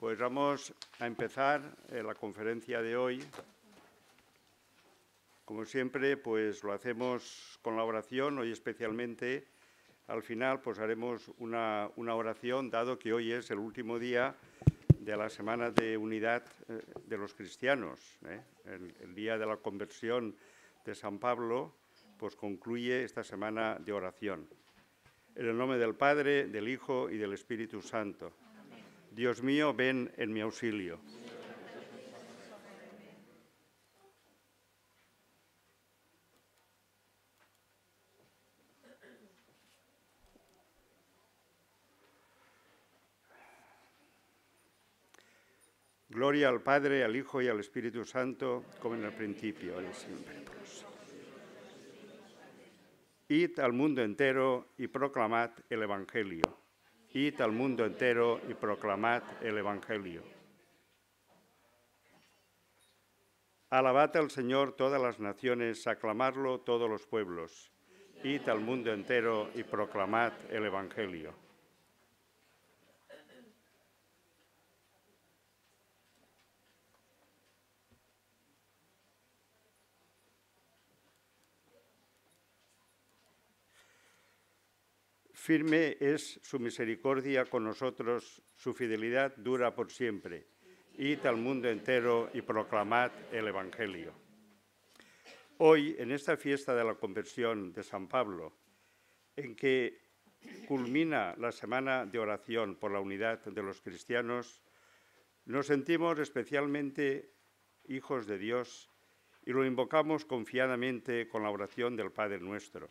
Pues vamos a empezar eh, la conferencia de hoy. Como siempre, pues lo hacemos con la oración, hoy especialmente. Al final, pues haremos una, oración, dado que hoy es el último día de la Semana de Unidad eh, de los Cristianos. ¿eh? el día de la conversión de San Pablo, pues concluye esta semana de oración. En el nombre del Padre, del Hijo y del Espíritu Santo. Dios mío, ven en mi auxilio. Gloria al Padre, al Hijo y al Espíritu Santo, como en el principio, y siempre. Id al mundo entero y proclamad el Evangelio id al mundo entero y proclamad el Evangelio. Alabad al Señor todas las naciones, aclamadlo todos los pueblos. Id al mundo entero y proclamad el Evangelio. Firme es su misericordia con nosotros, su fidelidad dura por siempre. Id al mundo entero y proclamad el Evangelio. Hoy, en esta fiesta de la conversión de San Pablo, en que culmina la semana de oración por la unidad de los cristianos, nos sentimos especialmente hijos de Dios y lo invocamos confiadamente con la oración del Padre nuestro.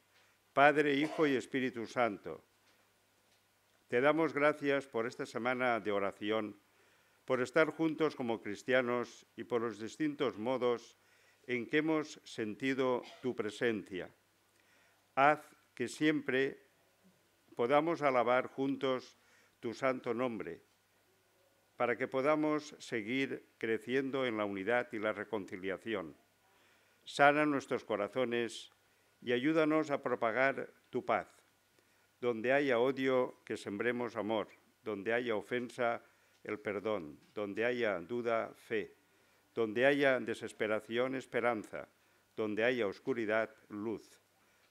Padre, Hijo y Espíritu Santo. Te damos gracias por esta semana de oración, por estar juntos como cristianos y por los distintos modos en que hemos sentido tu presencia. Haz que siempre podamos alabar juntos tu santo nombre, para que podamos seguir creciendo en la unidad y la reconciliación. Sana nuestros corazones y ayúdanos a propagar tu paz. Donde haya odio, que sembremos amor. Donde haya ofensa, el perdón. Donde haya duda, fe. Donde haya desesperación, esperanza. Donde haya oscuridad, luz.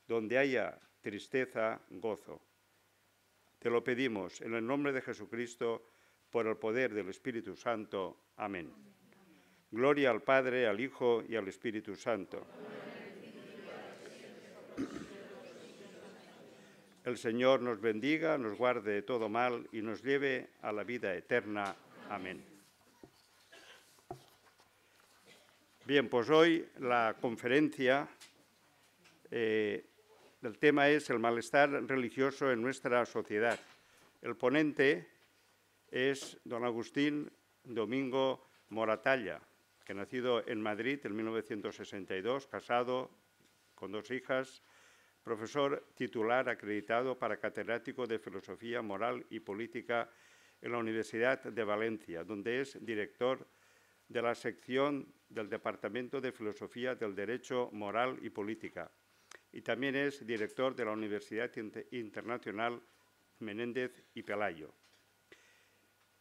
Donde haya tristeza, gozo. Te lo pedimos en el nombre de Jesucristo, por el poder del Espíritu Santo. Amén. Gloria al Padre, al Hijo y al Espíritu Santo. El Señor nos bendiga, nos guarde de todo mal y nos lleve a la vida eterna. Amén. Bien, pues hoy la conferencia, eh, el tema es el malestar religioso en nuestra sociedad. El ponente es don Agustín Domingo Moratalla, que nacido en Madrid en 1962, casado con dos hijas, profesor titular acreditado para catedrático de Filosofía Moral y Política en la Universidad de Valencia, donde es director de la sección del Departamento de Filosofía del Derecho Moral y Política, y también es director de la Universidad Internacional Menéndez y Pelayo.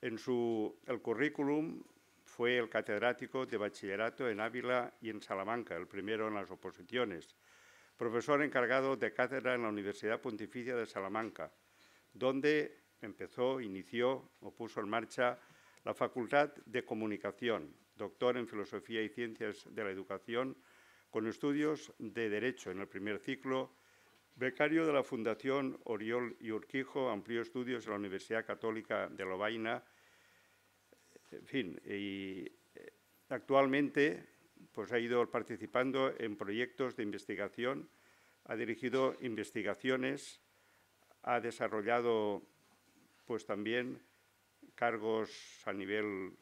En su el currículum fue el catedrático de bachillerato en Ávila y en Salamanca, el primero en las oposiciones, profesor encargado de cátedra en la Universidad Pontificia de Salamanca, donde empezó, inició o puso en marcha la Facultad de Comunicación, doctor en Filosofía y Ciencias de la Educación, con estudios de Derecho en el primer ciclo, becario de la Fundación Oriol y Urquijo, amplió estudios en la Universidad Católica de Lovaina, en fin, y eh, actualmente pues ha ido participando en proyectos de investigación, ha dirigido investigaciones, ha desarrollado pues también cargos a nivel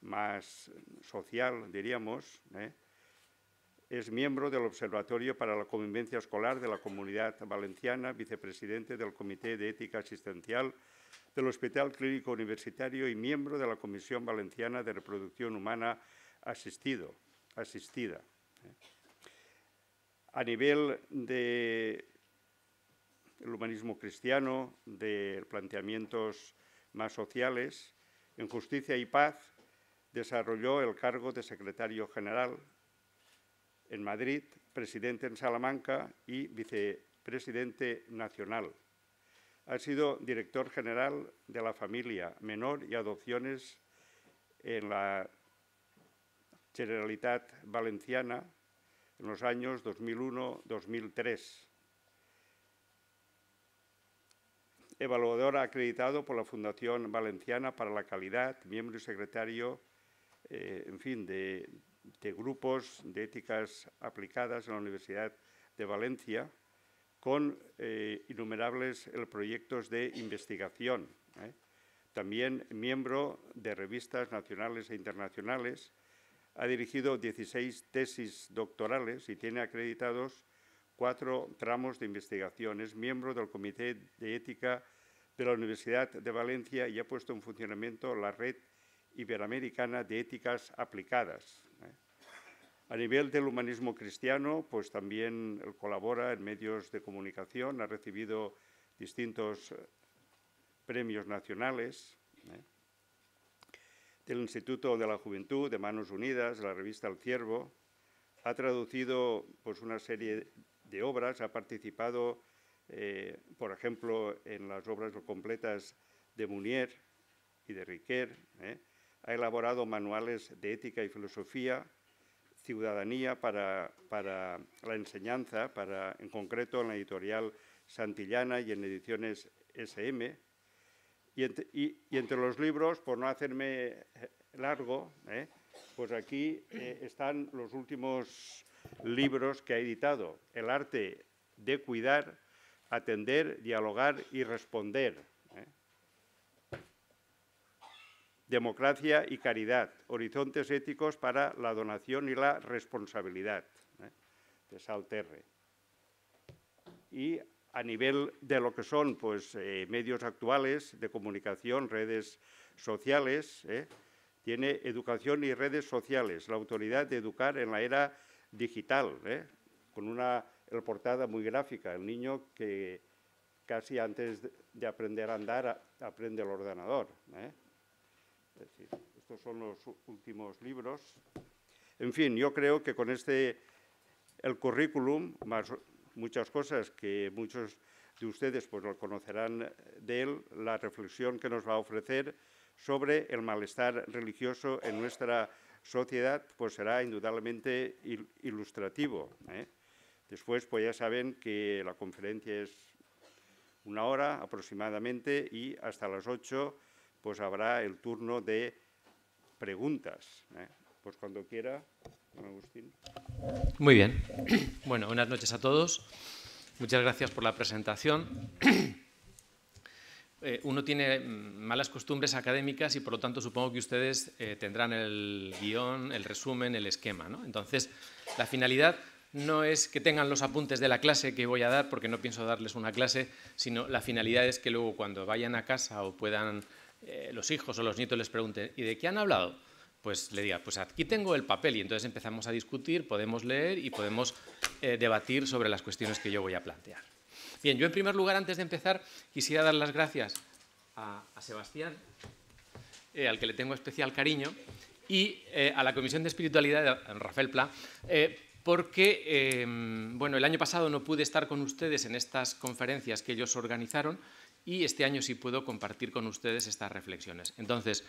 más social, diríamos. ¿eh? Es miembro del Observatorio para la Convivencia Escolar de la Comunidad Valenciana, vicepresidente del Comité de Ética Asistencial del Hospital Clínico Universitario y miembro de la Comisión Valenciana de Reproducción Humana Asistido asistida. Eh. A nivel del humanismo cristiano, de planteamientos más sociales, en Justicia y Paz desarrolló el cargo de secretario general en Madrid, presidente en Salamanca y vicepresidente nacional. Ha sido director general de la familia, menor y adopciones en la Generalitat Valenciana en los años 2001-2003. Evaluador acreditado por la Fundación Valenciana para la Calidad, miembro y secretario, eh, en fin, de, grupos de éticas aplicadas en la Universidad de Valencia, con eh, innumerables eh, proyectos de investigación. También miembro de revistas nacionales e internacionales, ha dirigido 16 tesis doctorales y tiene acreditados cuatro tramos de investigación. Es miembro del Comité de Ética de la Universidad de Valencia y ha puesto en funcionamiento la Red Iberoamericana de Éticas Aplicadas. ¿eh? A nivel del humanismo cristiano, pues también colabora en medios de comunicación, ha recibido distintos eh, premios nacionales. ¿eh? del Instituto de la Juventud de Manos Unidas, la revista El Ciervo, ha traducido pues, una serie de obras, ha participado, eh, por ejemplo, en las obras completas de Munier y de Riquet, eh, ha elaborado manuales de ética y filosofía, ciudadanía para, la enseñanza, para, en concreto en la editorial Santillana y en ediciones SM, y, entre, los libros, por no hacerme eh, largo, eh, pues aquí eh, están los últimos libros que ha editado. El arte de cuidar, atender, dialogar y responder. Democracia y caridad, horizontes éticos para la donación y la responsabilidad, de Salterre. Y a nivel de lo que son pues, eh, medios actuales de comunicación, redes sociales, ¿eh? tiene educación y redes sociales, la autoridad de educar en la era digital, ¿eh? con una portada muy gráfica, el niño que casi antes de aprender a andar aprende el ordenador. estos son los últimos libros. En fin, yo creo que con este, el currículum, más muchas cosas que muchos de ustedes pues, lo conocerán de él, la reflexión que nos va a ofrecer sobre el malestar religioso en nuestra sociedad pues será indudablemente ilustrativo. ¿eh? Después, pues ya saben que la conferencia es una hora aproximadamente y hasta las ocho pues habrá el turno de preguntas. ¿eh? Pues cuando quiera, Agustín. Muy bien. Bueno, buenas noches a todos. Muchas gracias por la presentación. Eh, uno tiene mm, malas costumbres académicas y por lo tanto supongo que ustedes eh, tendrán el guión, el resumen, el esquema. ¿no? Entonces, la finalidad no es que tengan los apuntes de la clase que voy a dar, porque no pienso darles una clase, sino la finalidad es que luego cuando vayan a casa o puedan eh, los hijos o los nietos les pregunten, ¿y de qué han hablado? pues le diga, pues aquí tengo el papel y entonces empezamos a discutir, podemos leer y podemos eh, debatir sobre las cuestiones que yo voy a plantear. Bien, yo en primer lugar, antes de empezar, quisiera dar las gracias a, Sebastián, eh, al que le tengo especial cariño, y eh, a la Comisión de Espiritualidad, a Rafael Pla, porque em, bueno, el año pasado no pude estar con ustedes en estas conferencias que ellos organizaron y este año sí puedo compartir con ustedes estas reflexiones. Entonces,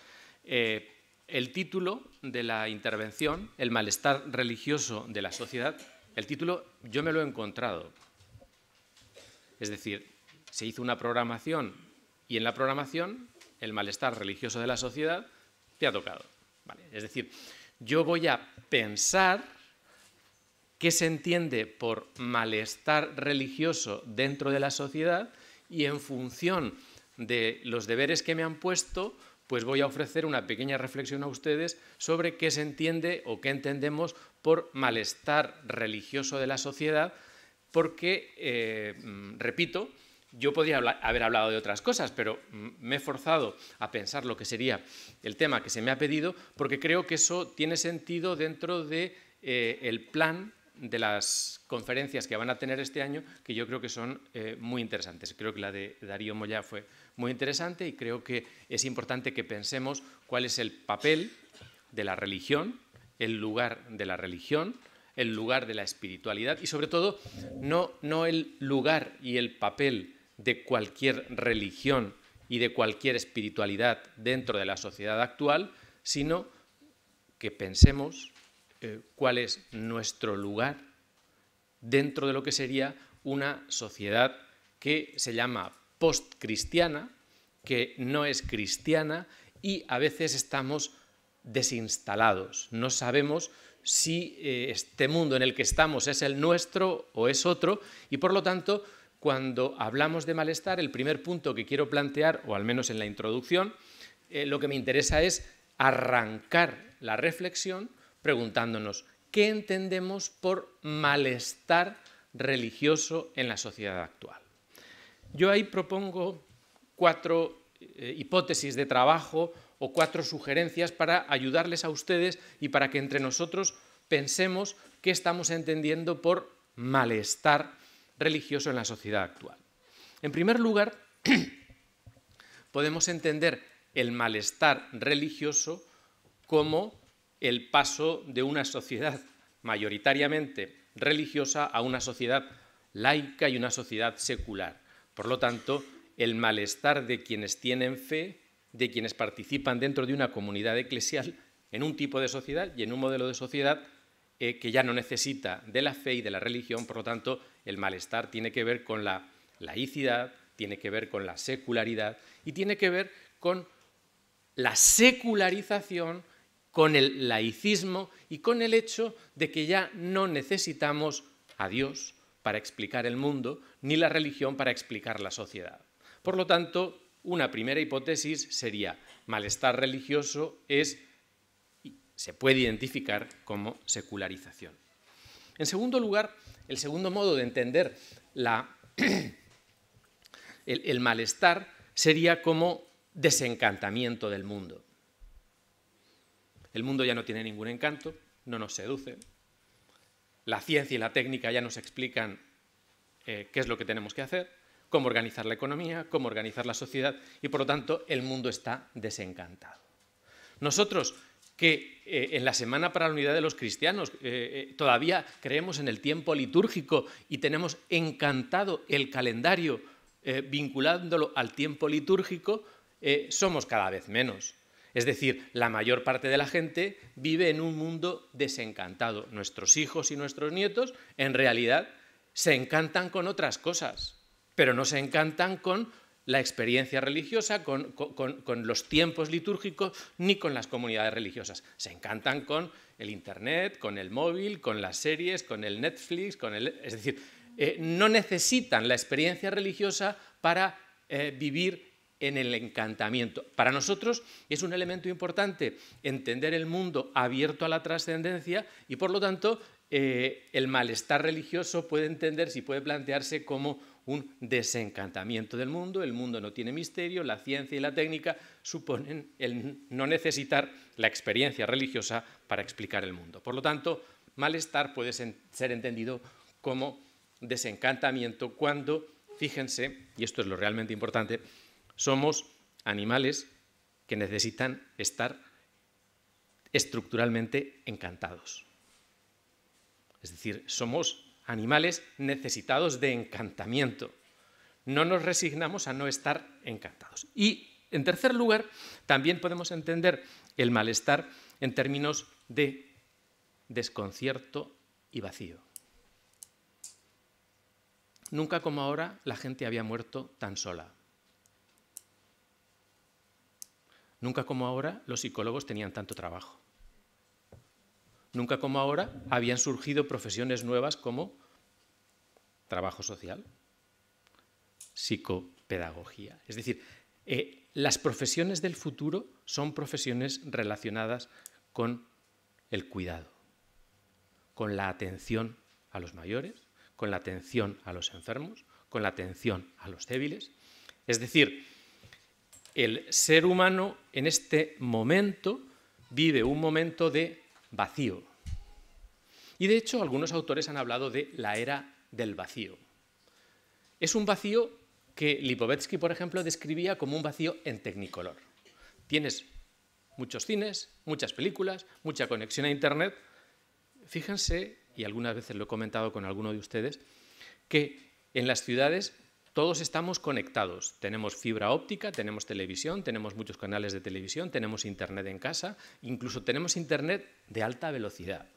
el título de la intervención, El malestar religioso de la sociedad, el título yo me lo he encontrado. Es decir, se hizo una programación y en la programación el malestar religioso de la sociedad te ha tocado. es decir, yo voy a pensar qué se entiende por malestar religioso dentro de la sociedad y en función de los deberes que me han puesto, pues voy a ofrecer una pequeña reflexión a ustedes sobre qué se entiende o qué entendemos por malestar religioso de la sociedad, porque, eh, mm, repito, yo podría haber hablado de otras cosas, pero mm, me he forzado a pensar lo que sería el tema que se me ha pedido, porque creo que eso tiene sentido dentro del de, eh, plan de las conferencias que van a tener este año, que yo creo que son eh, muy interesantes. Creo que la de Darío Moya fue muy interesante y creo que es importante que pensemos cuál es el papel de la religión, el lugar de la religión, el lugar de la espiritualidad y sobre todo no, no el lugar y el papel de cualquier religión y de cualquier espiritualidad dentro de la sociedad actual, sino que pensemos eh, cuál es nuestro lugar dentro de lo que sería una sociedad que se llama postcristiana, que no es cristiana y a veces estamos desinstalados. No sabemos si eh, este mundo en el que estamos es el nuestro o es otro y por lo tanto cuando hablamos de malestar el primer punto que quiero plantear, o al menos en la introducción, eh, lo que me interesa es arrancar la reflexión preguntándonos qué entendemos por malestar religioso en la sociedad actual. Yo ahí propongo cuatro eh, hipótesis de trabajo o cuatro sugerencias para ayudarles a ustedes y para que entre nosotros pensemos qué estamos entendiendo por malestar religioso en la sociedad actual. En primer lugar, podemos entender el malestar religioso como el paso de una sociedad mayoritariamente religiosa a una sociedad laica y una sociedad secular. Por lo tanto, el malestar de quienes tienen fe, de quienes participan dentro de una comunidad eclesial, en un tipo de sociedad y en un modelo de sociedad eh, que ya no necesita de la fe y de la religión, por lo tanto, el malestar tiene que ver con la laicidad, tiene que ver con la secularidad y tiene que ver con la secularización, con el laicismo y con el hecho de que ya no necesitamos a Dios, para explicar el mundo, ni la religión para explicar la sociedad. Por lo tanto, una primera hipótesis sería malestar religioso es se puede identificar como secularización. En segundo lugar, el segundo modo de entender la, el, el malestar sería como desencantamiento del mundo. El mundo ya no tiene ningún encanto, no nos seduce, la ciencia y la técnica ya nos explican eh, qué es lo que tenemos que hacer, cómo organizar la economía, cómo organizar la sociedad y por lo tanto el mundo está desencantado. Nosotros que eh, en la Semana para la Unidad de los Cristianos eh, todavía creemos en el tiempo litúrgico y tenemos encantado el calendario vinculándolo al tiempo litúrgico, somos cada vez menos. Es decir, la mayor parte de la gente vive en un mundo desencantado. Nuestros hijos y nuestros nietos, en realidad, se encantan con otras cosas, pero no se encantan con la experiencia religiosa, con, los tiempos litúrgicos, ni con las comunidades religiosas. Se encantan con el Internet, con el móvil, con las series, con el Netflix, con el... Es decir, eh, no necesitan la experiencia religiosa para eh, vivir en el encantamiento. Para nosotros es un elemento importante entender el mundo abierto a la trascendencia y por lo tanto eh, el malestar religioso puede entenderse y puede plantearse como un desencantamiento del mundo, el mundo no tiene misterio, la ciencia y la técnica suponen el no necesitar la experiencia religiosa para explicar el mundo. Por lo tanto, malestar puede ser entendido como desencantamiento cuando, fíjense, y esto es lo realmente importante, somos animales que necesitan estar estructuralmente encantados. Es decir, somos animales necesitados de encantamiento. No nos resignamos a no estar encantados. Y, en tercer lugar, también podemos entender el malestar en términos de desconcierto y vacío. Nunca como ahora la gente había muerto tan sola. Nunca como ahora los psicólogos tenían tanto trabajo. Nunca como ahora habían surgido profesiones nuevas como trabajo social, psicopedagogía. Es decir, eh, las profesiones del futuro son profesiones relacionadas con el cuidado, con la atención a los mayores, con la atención a los enfermos, con la atención a los débiles. Es decir, el ser humano en este momento vive un momento de vacío. Y de hecho algunos autores han hablado de la era del vacío. Es un vacío que Lipovetsky, por ejemplo, describía como un vacío en tecnicolor. Tienes muchos cines, muchas películas, mucha conexión a Internet. Fíjense, y algunas veces lo he comentado con alguno de ustedes, que en las ciudades todos estamos conectados. Tenemos fibra óptica, tenemos televisión, tenemos muchos canales de televisión, tenemos internet en casa, incluso tenemos internet de alta velocidad.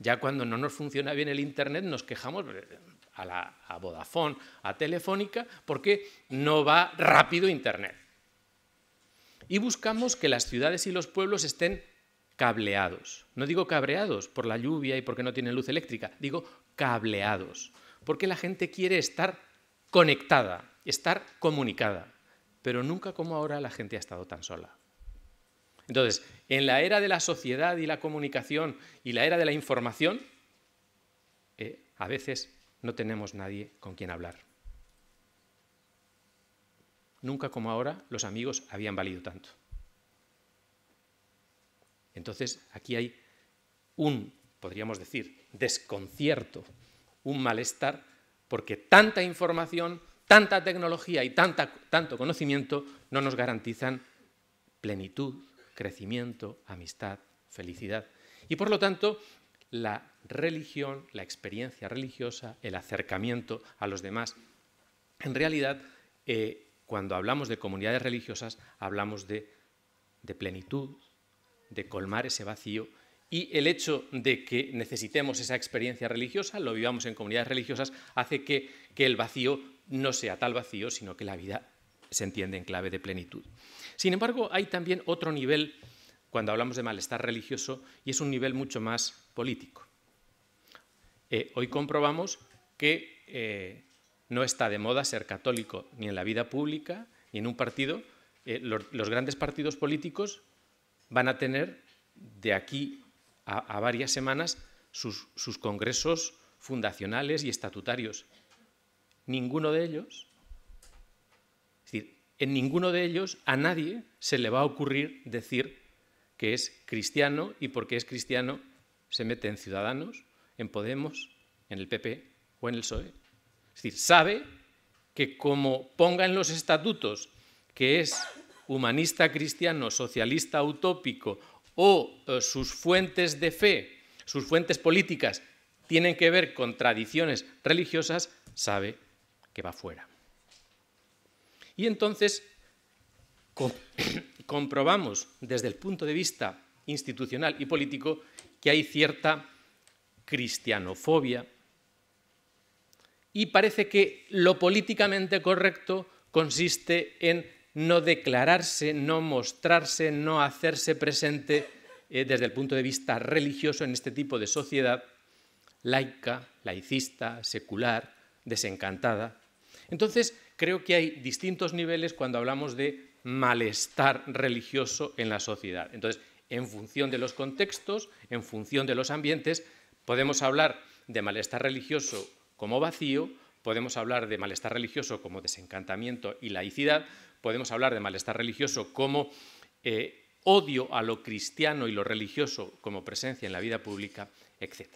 Ya cuando no nos funciona bien el internet nos quejamos eh, a, la, a Vodafone, a Telefónica, porque no va rápido internet. Y buscamos que las ciudades y los pueblos estén cableados. No digo cableados por la lluvia y porque no tienen luz eléctrica, digo cableados, porque la gente quiere estar conectada, estar comunicada. Pero nunca como ahora la gente ha estado tan sola. Entonces, en la era de la sociedad y la comunicación y la era de la información, eh, a veces no tenemos nadie con quien hablar. Nunca como ahora los amigos habían valido tanto. Entonces, aquí hay un, podríamos decir, desconcierto, un malestar porque tanta información, tanta tecnología y tanto conocimiento no nos garantizan plenitud, crecimiento, amistad, felicidad. Y por lo tanto, la religión, la experiencia religiosa, el acercamiento a los demás, en realidad, eh, cuando hablamos de comunidades religiosas, hablamos de plenitud, de colmar ese vacío y el hecho de que necesitemos esa experiencia religiosa, lo vivamos en comunidades religiosas, hace que, el vacío no sea tal vacío, sino que la vida se entiende en clave de plenitud. Sin embargo, hay también otro nivel cuando hablamos de malestar religioso y es un nivel mucho más político. Eh, hoy comprobamos que eh, no está de moda ser católico ni en la vida pública ni en un partido. Eh, los, los grandes partidos políticos van a tener de aquí a, varias semanas sus, sus congresos fundacionales y estatutarios. Ninguno de ellos, es decir, en ninguno de ellos a nadie se le va a ocurrir decir que es cristiano y porque es cristiano se mete en Ciudadanos, en Podemos, en el PP o en el PSOE. Es decir, sabe que como ponga en los estatutos que es humanista cristiano, socialista utópico o eh, sus fuentes de fe, sus fuentes políticas tienen que ver con tradiciones religiosas, sabe que va fuera. Y entonces comprobamos desde el punto de vista institucional y político que hay cierta cristianofobia y parece que lo políticamente correcto consiste en no declararse, no mostrarse, no hacerse presente eh, desde el punto de vista religioso en este tipo de sociedad laica, laicista, secular, desencantada. Entonces, creo que hay distintos niveles cuando hablamos de malestar religioso en la sociedad. Entonces, en función de los contextos, en función de los ambientes, podemos hablar de malestar religioso como vacío, podemos hablar de malestar religioso como desencantamiento y laicidad, podemos hablar de malestar religioso como eh, odio a lo cristiano y lo religioso como presencia en la vida pública, etc.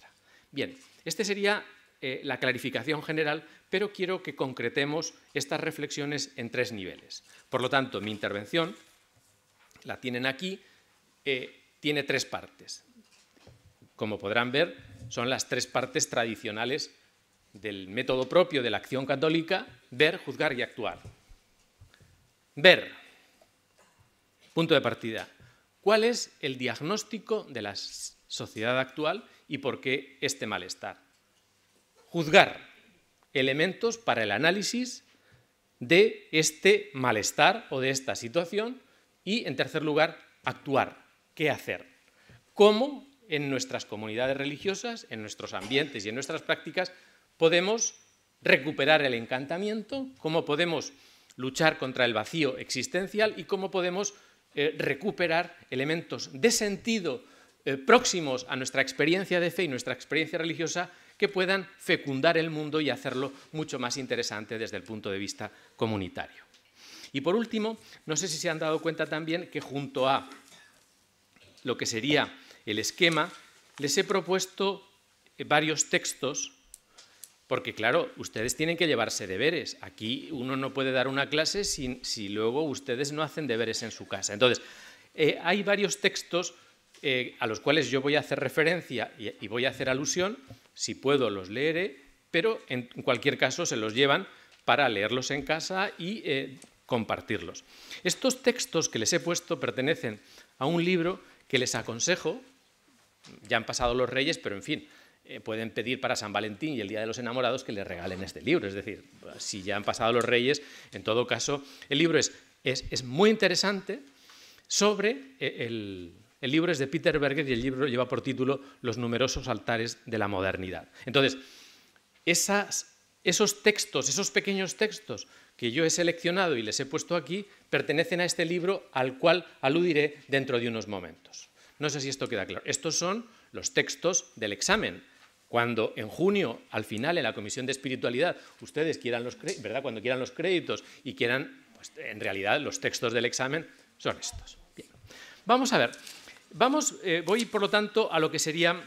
Bien, esta sería eh, la clarificación general, pero quiero que concretemos estas reflexiones en tres niveles. Por lo tanto, mi intervención, la tienen aquí, eh, tiene tres partes. Como podrán ver, son las tres partes tradicionales del método propio de la acción católica, ver, juzgar y actuar. Ver, punto de partida, cuál es el diagnóstico de la sociedad actual y por qué este malestar. Juzgar, elementos para el análisis de este malestar o de esta situación y, en tercer lugar, actuar, qué hacer, cómo en nuestras comunidades religiosas, en nuestros ambientes y en nuestras prácticas podemos recuperar el encantamiento, cómo podemos luchar contra el vacío existencial y cómo podemos eh, recuperar elementos de sentido eh, próximos a nuestra experiencia de fe y nuestra experiencia religiosa que puedan fecundar el mundo y hacerlo mucho más interesante desde el punto de vista comunitario. Y por último, no sé si se han dado cuenta también que junto a lo que sería el esquema, les he propuesto eh, varios textos porque claro, ustedes tienen que llevarse deberes. Aquí uno no puede dar una clase si, luego ustedes no hacen deberes en su casa. Entonces, eh, hay varios textos eh, a los cuales yo voy a hacer referencia y, voy a hacer alusión. Si puedo, los leeré, pero en cualquier caso se los llevan para leerlos en casa y eh, compartirlos. Estos textos que les he puesto pertenecen a un libro que les aconsejo, ya han pasado los reyes, pero en fin, eh, pueden pedir para San Valentín y el Día de los Enamorados que les regalen este libro. Es decir, si ya han pasado los reyes, en todo caso, el libro es, muy interesante sobre eh, el, el libro es de Peter Berger y el libro lleva por título Los numerosos altares de la modernidad. Entonces, esas, esos textos, esos pequeños textos que yo he seleccionado y les he puesto aquí, pertenecen a este libro al cual aludiré dentro de unos momentos. No sé si esto queda claro. Estos son los textos del examen. Cuando en junio, al final, en la Comisión de Espiritualidad, ustedes quieran los, ¿verdad? Cuando quieran los créditos y quieran, pues, en realidad, los textos del examen son estos. Bien. Vamos a ver. Vamos, eh, voy, por lo tanto, a lo que serían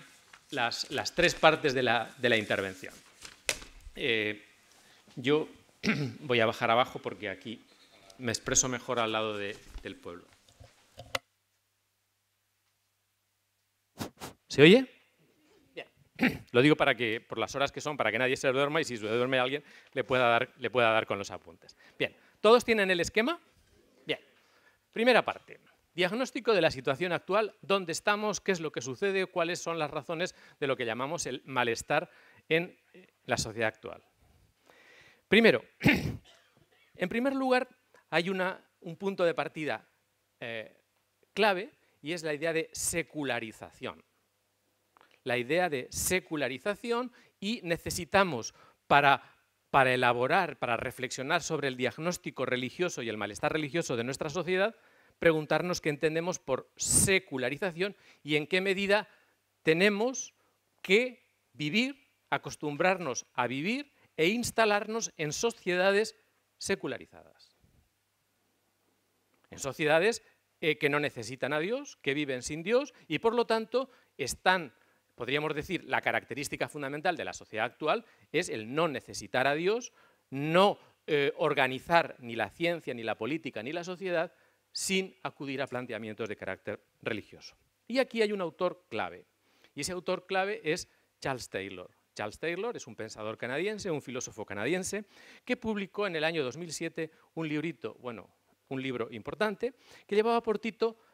las, tres partes de la, intervención. Eh, yo voy a bajar abajo porque aquí me expreso mejor al lado del pueblo. ¿Se oye? Lo digo para que, por las horas que son, para que nadie se duerma y si se duerme alguien le pueda dar, le pueda dar con los apuntes. Bien, ¿todos tienen el esquema? Bien. Primera parte. Diagnóstico de la situación actual, dónde estamos, qué es lo que sucede, cuáles son las razones de lo que llamamos el malestar en eh, la sociedad actual. Primero, en primer lugar, hay una, un punto de partida eh, clave y es la idea de secularización la idea de secularización y necesitamos para, para elaborar, para reflexionar sobre el diagnóstico religioso y el malestar religioso de nuestra sociedad, preguntarnos qué entendemos por secularización y en qué medida tenemos que vivir, acostumbrarnos a vivir e instalarnos en sociedades secularizadas. En sociedades eh, que no necesitan a Dios, que viven sin Dios y por lo tanto están podríamos decir, la característica fundamental de la sociedad actual es el no necesitar a Dios, no eh, organizar ni la ciencia, ni la política, ni la sociedad sin acudir a planteamientos de carácter religioso. Y aquí hay un autor clave, y ese autor clave es Charles Taylor. Charles Taylor es un pensador canadiense, un filósofo canadiense, que publicó en el año 2007 un librito, bueno, un libro importante, que llevaba por,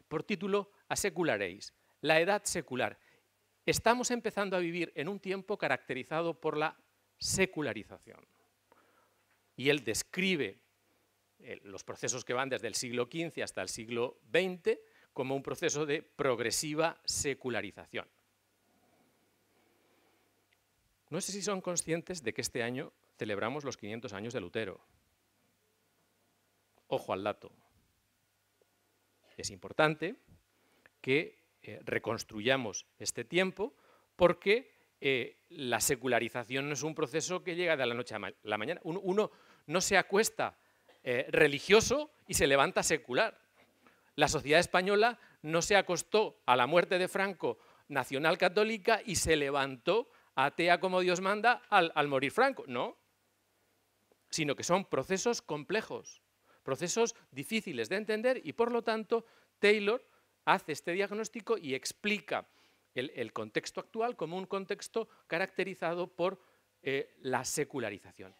por título A Age, la edad secular, Estamos empezando a vivir en un tiempo caracterizado por la secularización. Y él describe eh, los procesos que van desde el siglo XV hasta el siglo XX como un proceso de progresiva secularización. No sé si son conscientes de que este año celebramos los 500 años de Lutero. Ojo al dato. Es importante que eh, reconstruyamos este tiempo, porque eh, la secularización no es un proceso que llega de la noche a la mañana. Uno, no se acuesta eh, religioso y se levanta secular. La sociedad española no se acostó a la muerte de Franco nacional católica y se levantó atea como Dios manda al, al morir Franco. No, sino que son procesos complejos, procesos difíciles de entender y por lo tanto Taylor hace este diagnóstico y explica el, contexto actual como un contexto caracterizado por eh, la secularización.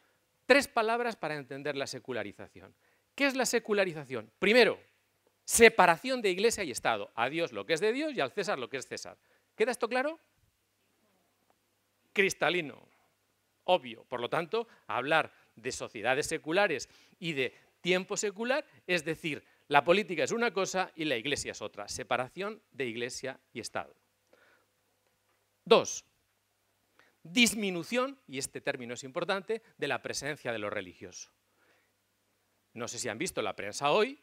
Tres palabras para entender la secularización. ¿Qué es la secularización? Primero, separación de iglesia y Estado. A Dios lo que es de Dios y al César lo que es César. ¿Queda esto claro? Cristalino, obvio. Por lo tanto, hablar de sociedades seculares y de tiempo secular es decir, la política es una cosa y la iglesia es otra. Separación de iglesia y Estado. Dos, disminución, y este término es importante, de la presencia de los religioso. No sé si han visto la prensa hoy,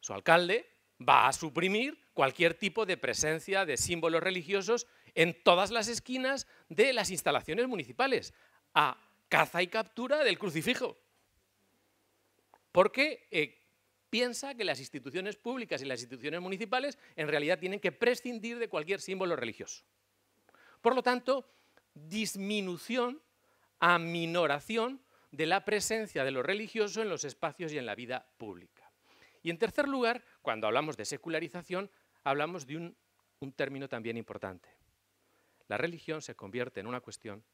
su alcalde va a suprimir cualquier tipo de presencia de símbolos religiosos en todas las esquinas de las instalaciones municipales, a caza y captura del crucifijo. Porque eh, piensa que las instituciones públicas y las instituciones municipales en realidad tienen que prescindir de cualquier símbolo religioso. Por lo tanto, disminución, aminoración de la presencia de lo religioso en los espacios y en la vida pública. Y en tercer lugar, cuando hablamos de secularización, hablamos de un, un término también importante. La religión se convierte en una cuestión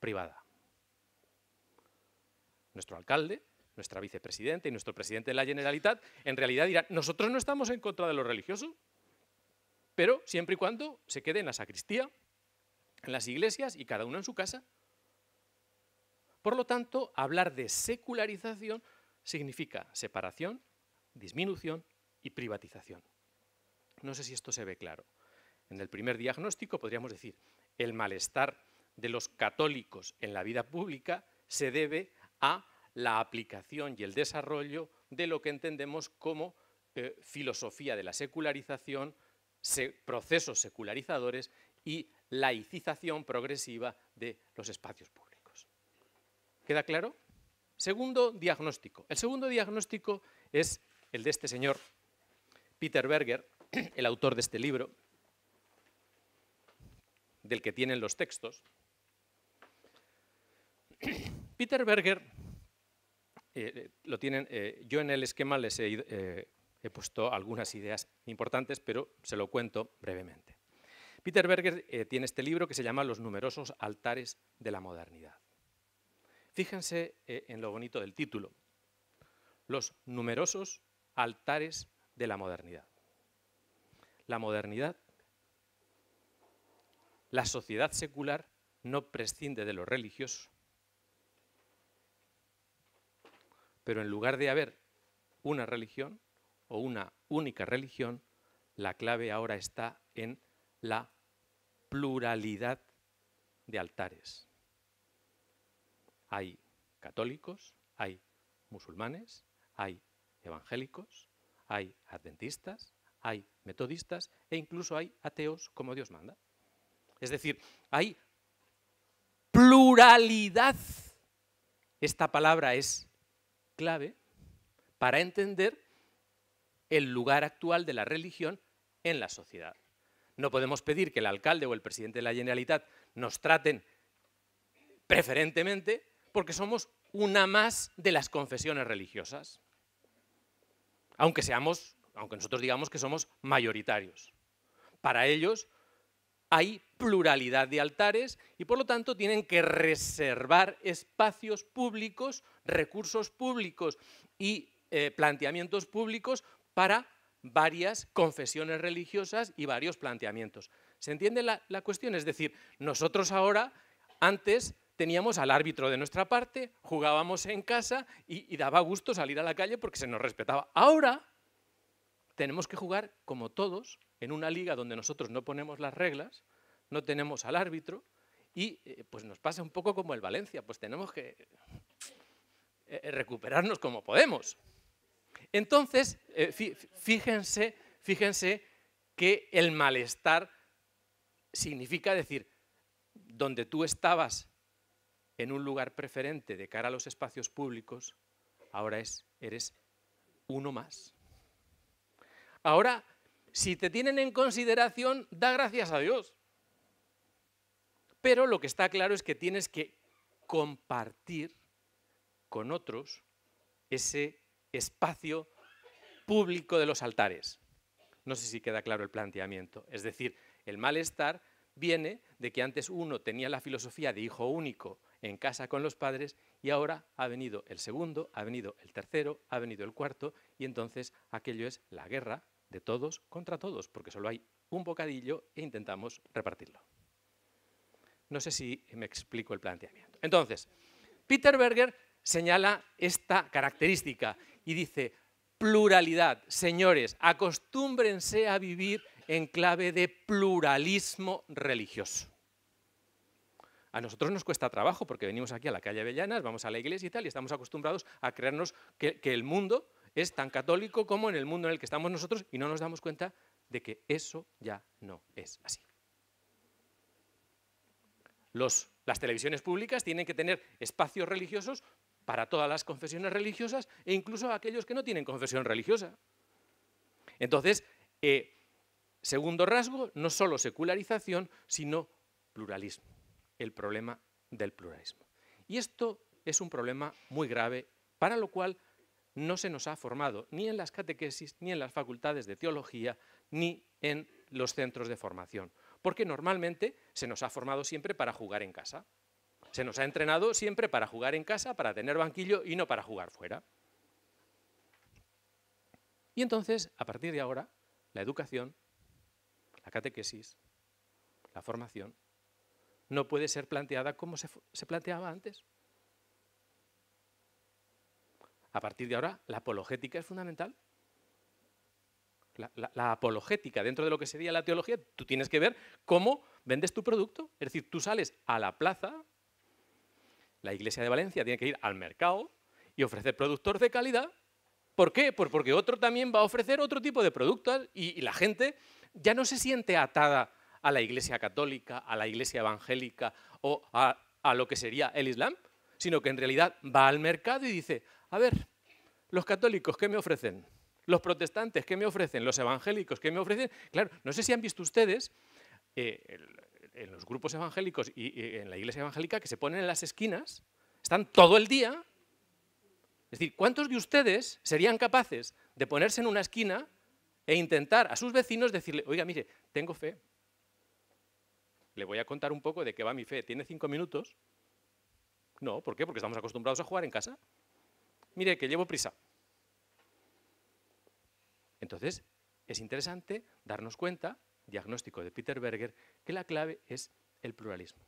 privada. Nuestro alcalde, nuestra vicepresidenta y nuestro presidente de la Generalitat, en realidad dirán, nosotros no estamos en contra de los religiosos, pero siempre y cuando se quede en la sacristía, en las iglesias y cada uno en su casa. Por lo tanto, hablar de secularización significa separación, disminución y privatización. No sé si esto se ve claro. En el primer diagnóstico podríamos decir, el malestar de los católicos en la vida pública se debe a la aplicación y el desarrollo de lo que entendemos como eh, filosofía de la secularización, procesos secularizadores y laicización progresiva de los espacios públicos. ¿Queda claro? Segundo diagnóstico. El segundo diagnóstico es el de este señor, Peter Berger, el autor de este libro, del que tienen los textos. Peter Berger eh, lo tienen, eh, yo en el esquema les he, eh, he, puesto algunas ideas importantes, pero se lo cuento brevemente. Peter Berger tiene este libro que se llama Los numerosos altares de la modernidad. Fíjense en lo bonito del título, Los numerosos altares de la modernidad. La modernidad, la sociedad secular no prescinde de lo religioso, Pero en lugar de haber una religión o una única religión, la clave ahora está en la pluralidad de altares. Hay católicos, hay musulmanes, hay evangélicos, hay adventistas, hay metodistas e incluso hay ateos como Dios manda. Es decir, hay pluralidad. Esta palabra es clave para entender el lugar actual de la religión en la sociedad. No podemos pedir que el alcalde o el presidente de la Generalitat nos traten preferentemente porque somos una más de las confesiones religiosas, aunque seamos, aunque nosotros digamos que somos mayoritarios. Para ellos, hay pluralidad de altares y por lo tanto tienen que reservar espacios públicos, recursos públicos y eh, planteamientos públicos para varias confesiones religiosas y varios planteamientos. ¿Se entiende la, cuestión? Es decir, nosotros ahora, antes teníamos al árbitro de nuestra parte, jugábamos en casa y, y daba gusto salir a la calle porque se nos respetaba. Ahora tenemos que jugar como todos en una liga donde nosotros no ponemos las reglas, no tenemos al árbitro y eh, pues nos pasa un poco como el Valencia, pues tenemos que eh, eh, recuperarnos como podemos. Entonces, fíjense, fíjense que el malestar significa decir, donde tú estabas en un lugar preferente de cara a los espacios públicos, ahora es, eres uno más. Ahora, si te tienen en consideración, da gracias a Dios. Pero lo que está claro es que tienes que compartir con otros ese espacio público de los altares. No sé si queda claro el planteamiento. Es decir, el malestar viene de que antes uno tenía la filosofía de hijo único en casa con los padres y ahora ha venido el segundo, ha venido el tercero, ha venido el cuarto y entonces aquello es la guerra, de todos contra todos, porque solo hay un bocadillo e intentamos repartirlo. No sé si me explico el planteamiento. Entonces, Peter Berger señala esta característica y dice, pluralidad, señores, acostúmbrense a vivir en clave de pluralismo religioso. A nosotros nos cuesta trabajo porque venimos aquí a la calle Avellanas, vamos a la iglesia y tal, y estamos acostumbrados a creernos que, que el mundo es tan católico como en el mundo en el que estamos nosotros y no nos damos cuenta de que eso ya no es así. las televisiones públicas tienen que tener espacios religiosos para todas las confesiones religiosas e incluso aquellos que no tienen confesión religiosa. Entonces, eh, segundo rasgo, no solo secularización, sino pluralismo, el problema del pluralismo. Y esto es un problema muy grave, para lo cual no se nos ha formado ni en las catequesis, ni en las facultades de teología, ni en los centros de formación. Porque normalmente se nos ha formado siempre para jugar en casa. Se nos ha entrenado siempre para jugar en casa, para tener banquillo y no para jugar fuera. Y entonces, a partir de ahora, la educación, la catequesis, la formación, no puede ser planteada como se, planteaba antes, a partir de ahora, la apologética es fundamental. La, apologética, dentro de lo que sería la teología, tú tienes que ver cómo vendes tu producto. Es decir, tú sales a la plaza, la iglesia de Valencia tiene que ir al mercado y ofrecer productos de calidad. ¿Por qué? Pues porque otro también va a ofrecer otro tipo de productos y, la gente ya no se siente atada a la iglesia católica, a la iglesia evangélica o a lo que sería el Islam, sino que en realidad va al mercado y dice, a ver, los católicos, ¿qué me ofrecen? Los protestantes, ¿qué me ofrecen? Los evangélicos, ¿qué me ofrecen? Claro, no sé si han visto ustedes eh, en los grupos evangélicos y, y en la iglesia evangélica que se ponen en las esquinas, están todo el día. Es decir, ¿cuántos de ustedes serían capaces de ponerse en una esquina e intentar a sus vecinos decirle, oiga, mire, tengo fe, le voy a contar un poco de qué va mi fe. ¿Tiene cinco minutos? No, ¿por qué? Porque estamos acostumbrados a jugar en casa mire que llevo prisa. Entonces, es interesante darnos cuenta, diagnóstico de Peter Berger, que la clave es el pluralismo.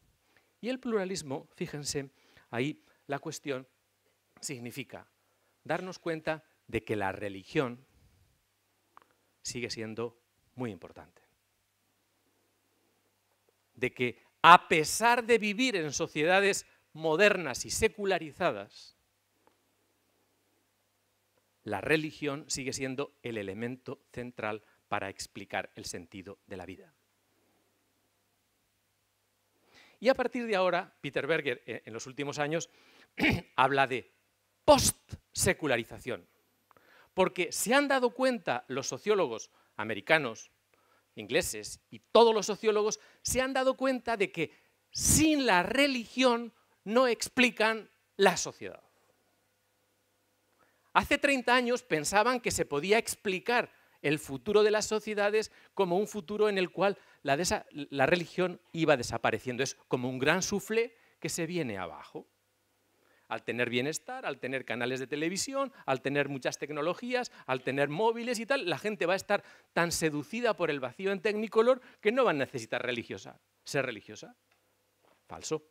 Y el pluralismo, fíjense, ahí la cuestión significa darnos cuenta de que la religión sigue siendo muy importante. De que a pesar de vivir en sociedades modernas y secularizadas, la religión sigue siendo el elemento central para explicar el sentido de la vida. Y a partir de ahora, Peter Berger eh, en los últimos años habla de post-secularización, porque se han dado cuenta los sociólogos americanos, ingleses y todos los sociólogos, se han dado cuenta de que sin la religión no explican la sociedad. Hace 30 años pensaban que se podía explicar el futuro de las sociedades como un futuro en el cual la, religión iba desapareciendo. Es como un gran sufle que se viene abajo. Al tener bienestar, al tener canales de televisión, al tener muchas tecnologías, al tener móviles y tal, la gente va a estar tan seducida por el vacío en tecnicolor que no va a necesitar religiosa, ser religiosa. Falso.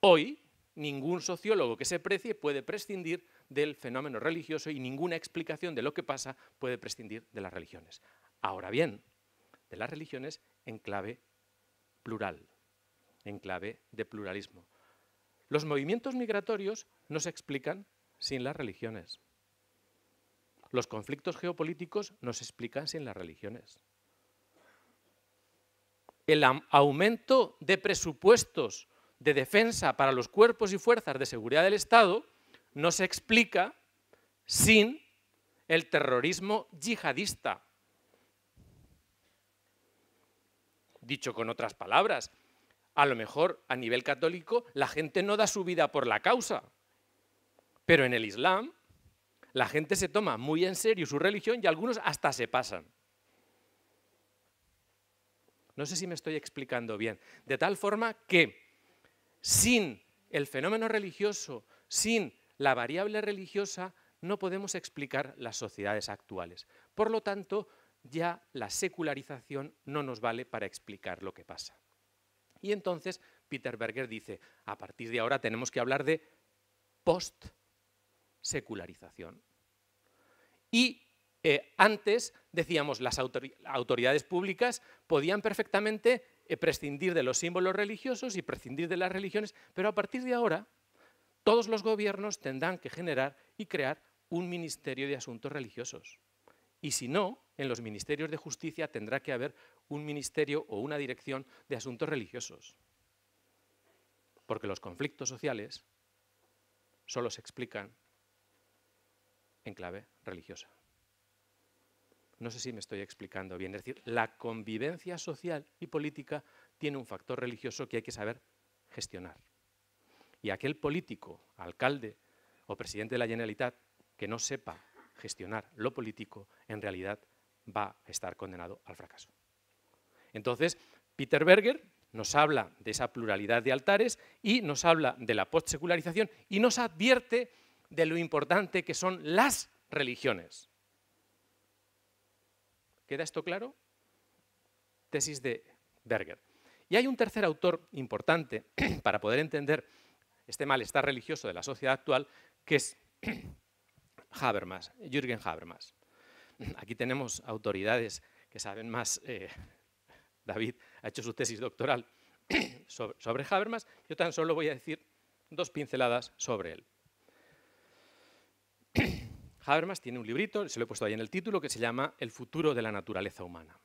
Hoy ningún sociólogo que se precie puede prescindir del fenómeno religioso y ninguna explicación de lo que pasa puede prescindir de las religiones. Ahora bien, de las religiones en clave plural, en clave de pluralismo. Los movimientos migratorios no se explican sin las religiones. Los conflictos geopolíticos no se explican sin las religiones. El aumento de presupuestos de defensa para los cuerpos y fuerzas de seguridad del Estado no se explica sin el terrorismo yihadista. Dicho con otras palabras, a lo mejor a nivel católico la gente no da su vida por la causa, pero en el Islam la gente se toma muy en serio su religión y algunos hasta se pasan. No sé si me estoy explicando bien. De tal forma que sin el fenómeno religioso, sin la variable religiosa, no podemos explicar las sociedades actuales. Por lo tanto, ya la secularización no nos vale para explicar lo que pasa. Y entonces Peter Berger dice, a partir de ahora tenemos que hablar de post-secularización. Y eh, antes decíamos, las autoridades públicas podían perfectamente eh, prescindir de los símbolos religiosos y prescindir de las religiones, pero a partir de ahora todos los gobiernos tendrán que generar y crear un ministerio de asuntos religiosos. Y si no, en los ministerios de justicia tendrá que haber un ministerio o una dirección de asuntos religiosos. Porque los conflictos sociales solo se explican en clave religiosa. No sé si me estoy explicando bien. Es decir, la convivencia social y política tiene un factor religioso que hay que saber gestionar. Y aquel político, alcalde o presidente de la Generalitat que no sepa gestionar lo político, en realidad va a estar condenado al fracaso. Entonces, Peter Berger nos habla de esa pluralidad de altares y nos habla de la postsecularización y nos advierte de lo importante que son las religiones. ¿Queda esto claro? Tesis de Berger. Y hay un tercer autor importante para poder entender este malestar religioso de la sociedad actual, que es Habermas, Jürgen Habermas. Aquí tenemos autoridades que saben más. Eh, David ha hecho su tesis doctoral sobre Habermas. Yo tan solo voy a decir dos pinceladas sobre él. Habermas tiene un librito, se lo he puesto ahí en el título, que se llama El futuro de la naturaleza humana.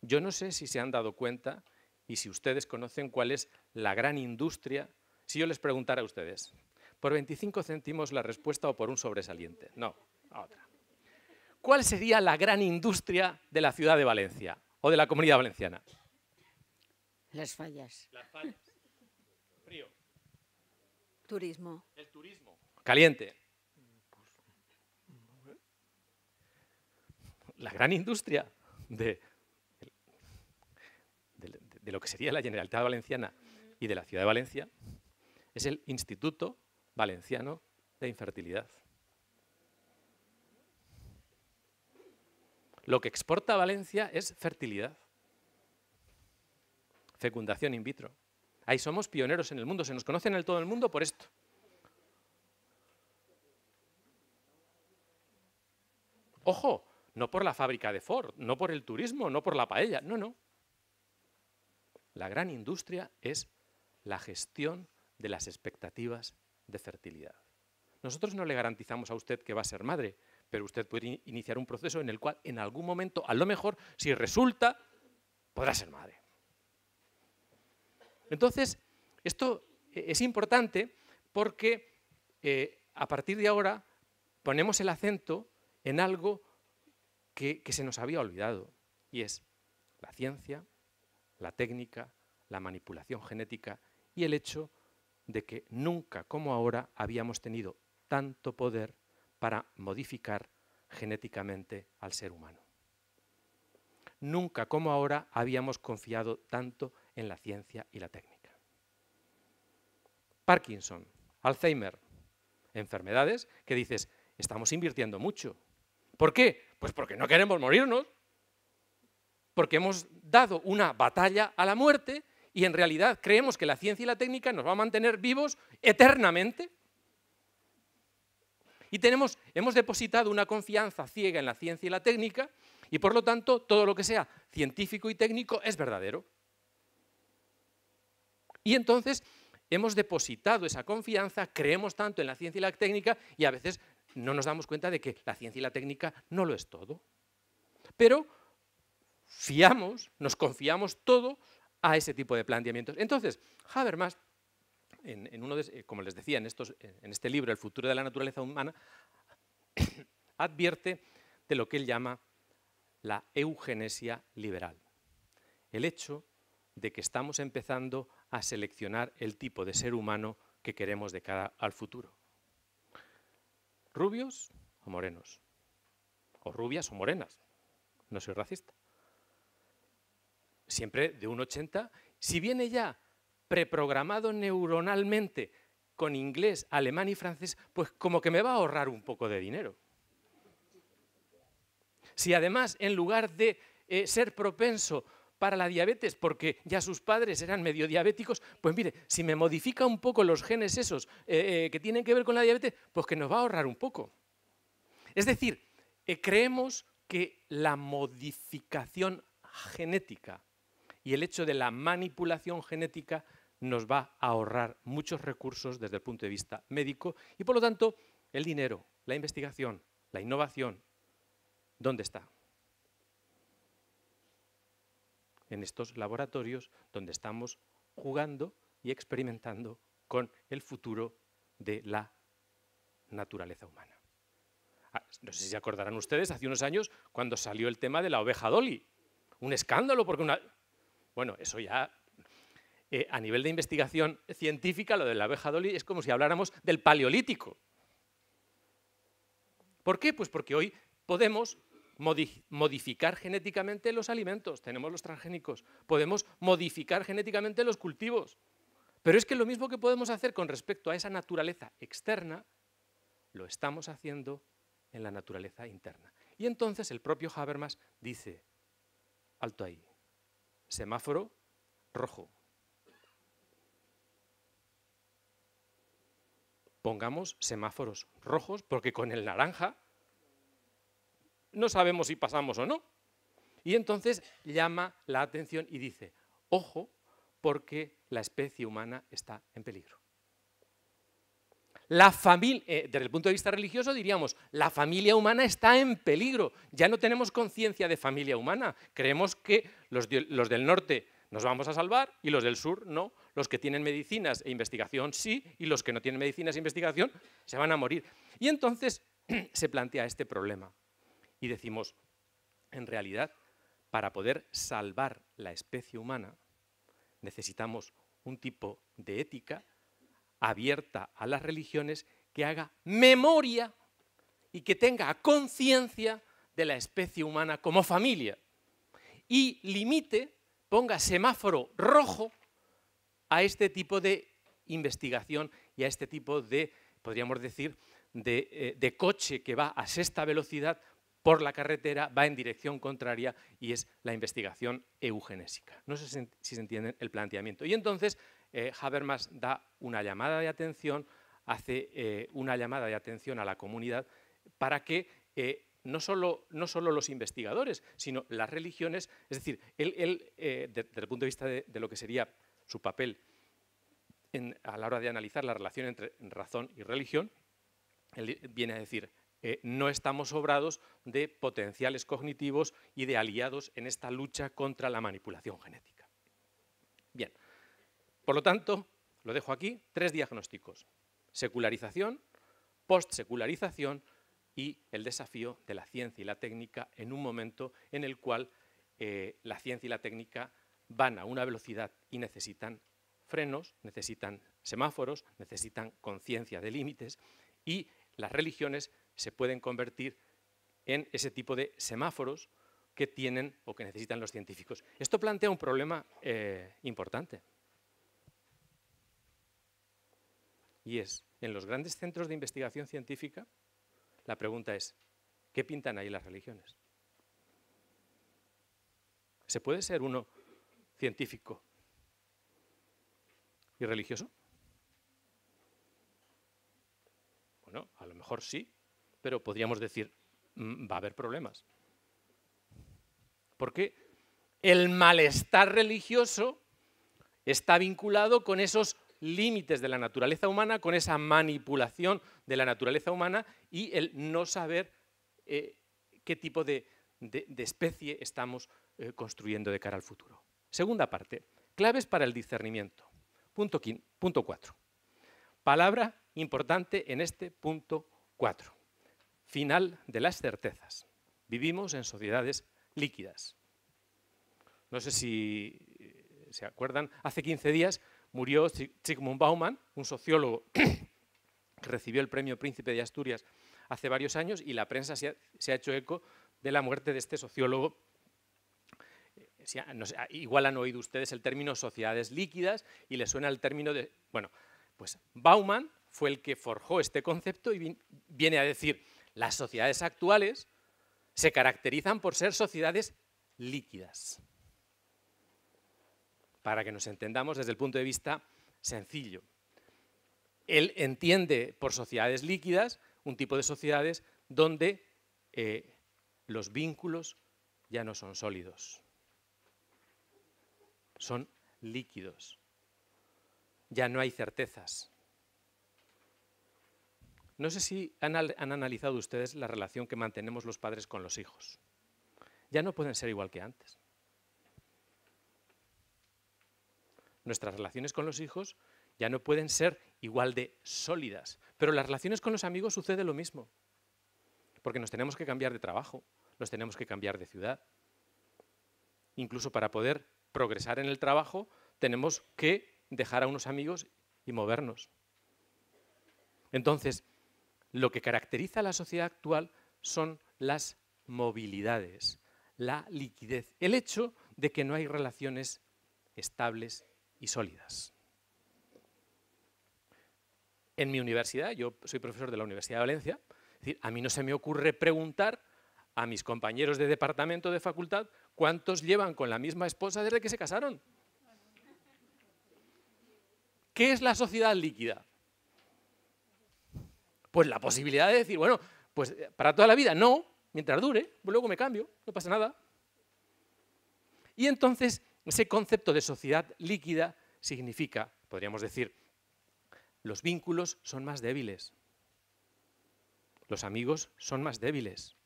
Yo no sé si se han dado cuenta y si ustedes conocen cuál es la gran industria, si yo les preguntara a ustedes, por 25 céntimos la respuesta o por un sobresaliente. No, a otra. ¿Cuál sería la gran industria de la ciudad de Valencia o de la comunidad valenciana? Las fallas. Las fallas. Turismo. El turismo. Caliente. La gran industria de, lo que sería la Generalitat Valenciana y de la Ciudad de Valencia es el Instituto Valenciano de Infertilidad. Lo que exporta Valencia es fertilidad, fecundación in vitro. Ahí somos pioneros en el mundo, se nos conoce en todo el mundo por esto. Ojo, no por la fábrica de Ford, no por el turismo, no por la paella, no, no. La gran industria es la gestión de las expectativas de fertilidad. Nosotros no le garantizamos a usted que va a ser madre, pero usted puede iniciar un proceso en el cual en algún momento, a lo mejor, si resulta, podrá ser madre. Entonces, esto eh, es importante porque eh, a partir de ahora ponemos el acento en algo que, que se nos había olvidado, y es la ciencia, la técnica, la manipulación genética y el hecho de que nunca como ahora habíamos tenido tanto poder para modificar genéticamente al ser humano. Nunca como ahora habíamos confiado tanto en la ciencia y la técnica. Parkinson, Alzheimer, enfermedades que dices, estamos invirtiendo mucho. ¿Por qué? Pues porque no queremos morirnos, porque hemos dado una batalla a la muerte y en realidad creemos que la ciencia y la técnica nos va a mantener vivos eternamente. Y tenemos, hemos depositado una confianza ciega en la ciencia y la técnica y por lo tanto todo lo que sea científico y técnico es verdadero. Y entonces hemos depositado esa confianza, creemos tanto en la ciencia y la técnica y a veces no nos damos cuenta de que la ciencia y la técnica no lo es todo. Pero fiamos, nos confiamos todo a ese tipo de planteamientos. Entonces, Habermas, uno eh, como les decía, en, eh, en este libro, El futuro de la naturaleza humana, advierte de lo que él llama la eugenesia liberal. El hecho de que estamos empezando a seleccionar el tipo de ser humano que queremos de cara al futuro. ¿Rubios o morenos? ¿O rubias o morenas? No soy racista. Siempre de un 80. Si viene ya preprogramado neuronalmente con inglés, alemán y francés, pues como que me va a ahorrar un poco de dinero. Si además en lugar de eh, ser propenso para la diabetes porque ya sus padres eran medio diabéticos, pues mire, si me modifica un poco los genes esos eh, eh, que tienen que ver con la diabetes, pues que nos va a ahorrar un poco. Es decir, eh, creemos que la modificación genética y el hecho de la manipulación genética nos va a ahorrar muchos recursos desde el punto de vista médico y por lo tanto el dinero, la investigación, la innovación, ¿dónde está? en estos laboratorios donde estamos jugando y experimentando con el futuro de la naturaleza humana. Ah, no sé si se acordarán ustedes, hace unos años, cuando salió el tema de la oveja Dolly. Un escándalo, porque una... Bueno, eso ya... Eh, a nivel de investigación científica, lo de la oveja Dolly es como si habláramos del paleolítico. ¿Por qué? Pues porque hoy podemos modificar genéticamente los alimentos, tenemos los transgénicos, podemos modificar genéticamente los cultivos. Pero es que lo mismo que podemos hacer con respecto a esa naturaleza externa, lo estamos haciendo en la naturaleza interna. Y entonces el propio Habermas dice, alto ahí, semáforo rojo. Pongamos semáforos rojos porque con el naranja no sabemos si pasamos o no. Y entonces llama la atención y dice, ojo, porque la especie humana está en peligro. La familia, eh, desde el punto de vista religioso diríamos, la familia humana está en peligro. Ya no tenemos conciencia de familia humana. Creemos que los del norte nos vamos a salvar y los del sur no. Los que tienen medicinas e investigación sí y los que no tienen medicinas e investigación se van a morir. Y entonces se plantea este problema y decimos, en realidad, para poder salvar la especie humana, necesitamos un tipo de ética abierta a las religiones que haga memoria y que tenga conciencia de la especie humana como familia y limite, ponga semáforo rojo a este tipo de investigación y a este tipo de, podríamos decir, de, eh, coche que va a sexta velocidad por la carretera va en dirección contraria y es la investigación eugenésica. No sé si se entiende el planteamiento. Y entonces eh, Habermas da una llamada de atención, hace eh, una llamada de atención a la comunidad para que eh, no, solo, no, los investigadores, sino las religiones, es decir, él, desde el punto de vista de, lo que sería su papel a la hora de analizar la relación entre razón y religión, él viene a decir, eh, no estamos sobrados de potenciales cognitivos y de aliados en esta lucha contra la manipulación genética. Bien, por lo tanto, lo dejo aquí, tres diagnósticos. Secularización, postsecularización y el desafío de la ciencia y la técnica en un momento en el cual eh, la ciencia y la técnica van a una velocidad y necesitan frenos, necesitan semáforos, necesitan conciencia de límites y las religiones se pueden convertir en ese tipo de semáforos que tienen o que necesitan los científicos. Esto plantea un problema eh, importante. Y es, en los grandes centros de investigación científica, la pregunta es, ¿qué pintan ahí las religiones? ¿Se puede ser uno científico y religioso? Bueno, a lo mejor sí, pero podríamos decir, mm, va a haber problemas. Porque el malestar religioso está vinculado con esos límites de la naturaleza humana, con esa manipulación de la naturaleza humana y el no saber eh, qué tipo de, especie estamos eh, construyendo de cara al futuro. Segunda parte, claves para el discernimiento. Punto, punto 4. Palabra importante en este punto 4 final de las certezas. Vivimos en sociedades líquidas. No sé si eh, se acuerdan, hace 15 días murió Sigmund Bauman, un sociólogo que recibió el premio Príncipe de Asturias hace varios años y la prensa se ha, hecho eco de la muerte de este sociólogo. Eh, igual han oído ustedes el término sociedades líquidas y les suena el término de... Bueno, pues Bauman fue el que forjó este concepto y viene a decir, las sociedades actuales se caracterizan por ser sociedades líquidas. Para que nos entendamos desde el punto de vista sencillo. Él entiende por sociedades líquidas un tipo de sociedades donde eh, los vínculos ya no son sólidos, son líquidos, ya no hay certezas, no sé si han, analizado ustedes la relación que mantenemos los padres con los hijos. Ya no pueden ser igual que antes. Nuestras relaciones con los hijos ya no pueden ser igual de sólidas. Pero las relaciones con los amigos sucede lo mismo. Porque nos tenemos que cambiar de trabajo, nos tenemos que cambiar de ciudad. Incluso para poder progresar en el trabajo tenemos que dejar a unos amigos y movernos. Entonces, lo que caracteriza a la sociedad actual son las movilidades, la liquidez, el hecho de que no hay relaciones estables y sólidas. En mi universidad, yo soy profesor de la Universidad de Valencia, a mí no se me ocurre preguntar a mis compañeros de departamento de facultad cuántos llevan con la misma esposa desde que se casaron. ¿Qué es la sociedad líquida? pues la posibilidad de decir, bueno, pues eh, para toda la vida no, mientras dure, pues luego me cambio, no pasa nada. Y entonces ese concepto de sociedad líquida significa, podríamos decir, los vínculos son más débiles, los amigos son más débiles,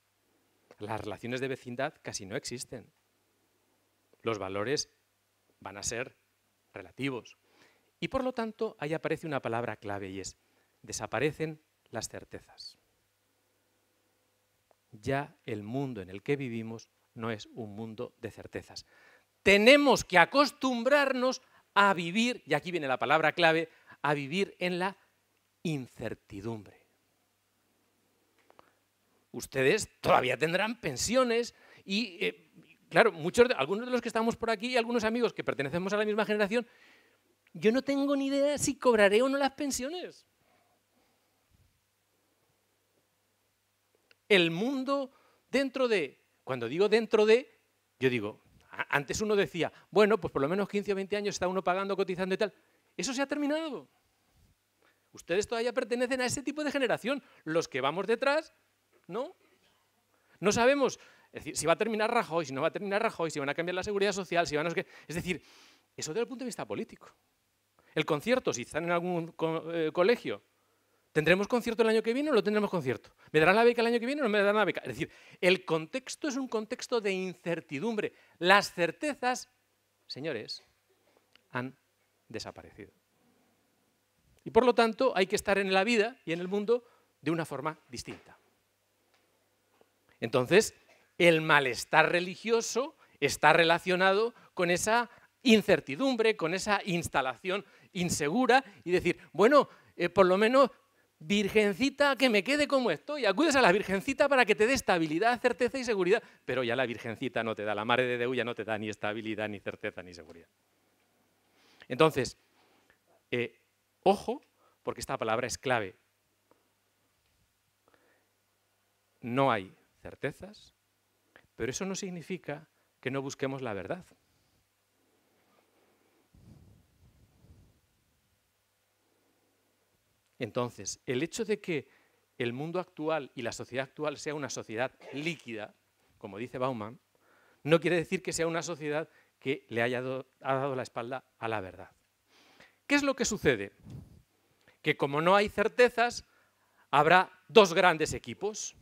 las relaciones de vecindad casi no existen, los valores van a ser relativos. Y por lo tanto, ahí aparece una palabra clave y es, desaparecen las certezas. Ya el mundo en el que vivimos no es un mundo de certezas. Tenemos que acostumbrarnos a vivir, y aquí viene la palabra clave, a vivir en la incertidumbre. Ustedes todavía tendrán pensiones y, eh, claro, muchos, algunos de los que estamos por aquí y algunos amigos que pertenecemos a la misma generación, yo no tengo ni idea si cobraré o no las pensiones. el mundo dentro de, cuando digo dentro de, yo digo, antes uno decía, bueno, pues por lo menos 15 o 20 años está uno pagando, cotizando y tal. Eso se ha terminado. Ustedes todavía pertenecen a ese tipo de generación. Los que vamos detrás, no. No sabemos si va a terminar Rajoy, si no va a terminar Rajoy, si van a cambiar la seguridad social, si van a... Es decir, eso desde el punto de vista político. El concierto, si están en algún eh, colegio, ¿Tendremos concierto el año que viene o no tendremos concierto? ¿Me darán la beca el año que viene o no me darán la beca? Es decir, el contexto es un contexto de incertidumbre. Las certezas, señores, han desaparecido. Y por lo tanto hay que estar en la vida y en el mundo de una forma distinta. Entonces, el malestar religioso está relacionado con esa incertidumbre, con esa instalación insegura y decir, bueno, eh, por lo menos Virgencita, que me quede como estoy. Acudes a la Virgencita para que te dé estabilidad, certeza y seguridad. Pero ya la Virgencita no te da, la Madre de Deu no te da ni estabilidad, ni certeza, ni seguridad. Entonces, eh, ojo, porque esta palabra es clave. No hay certezas, pero eso no significa que no busquemos la verdad. Entonces, el hecho de que el mundo actual y la sociedad actual sea una sociedad líquida, como dice Bauman, no quiere decir que sea una sociedad que le haya dado la espalda a la verdad. ¿Qué es lo que sucede? Que como no hay certezas, habrá dos grandes equipos.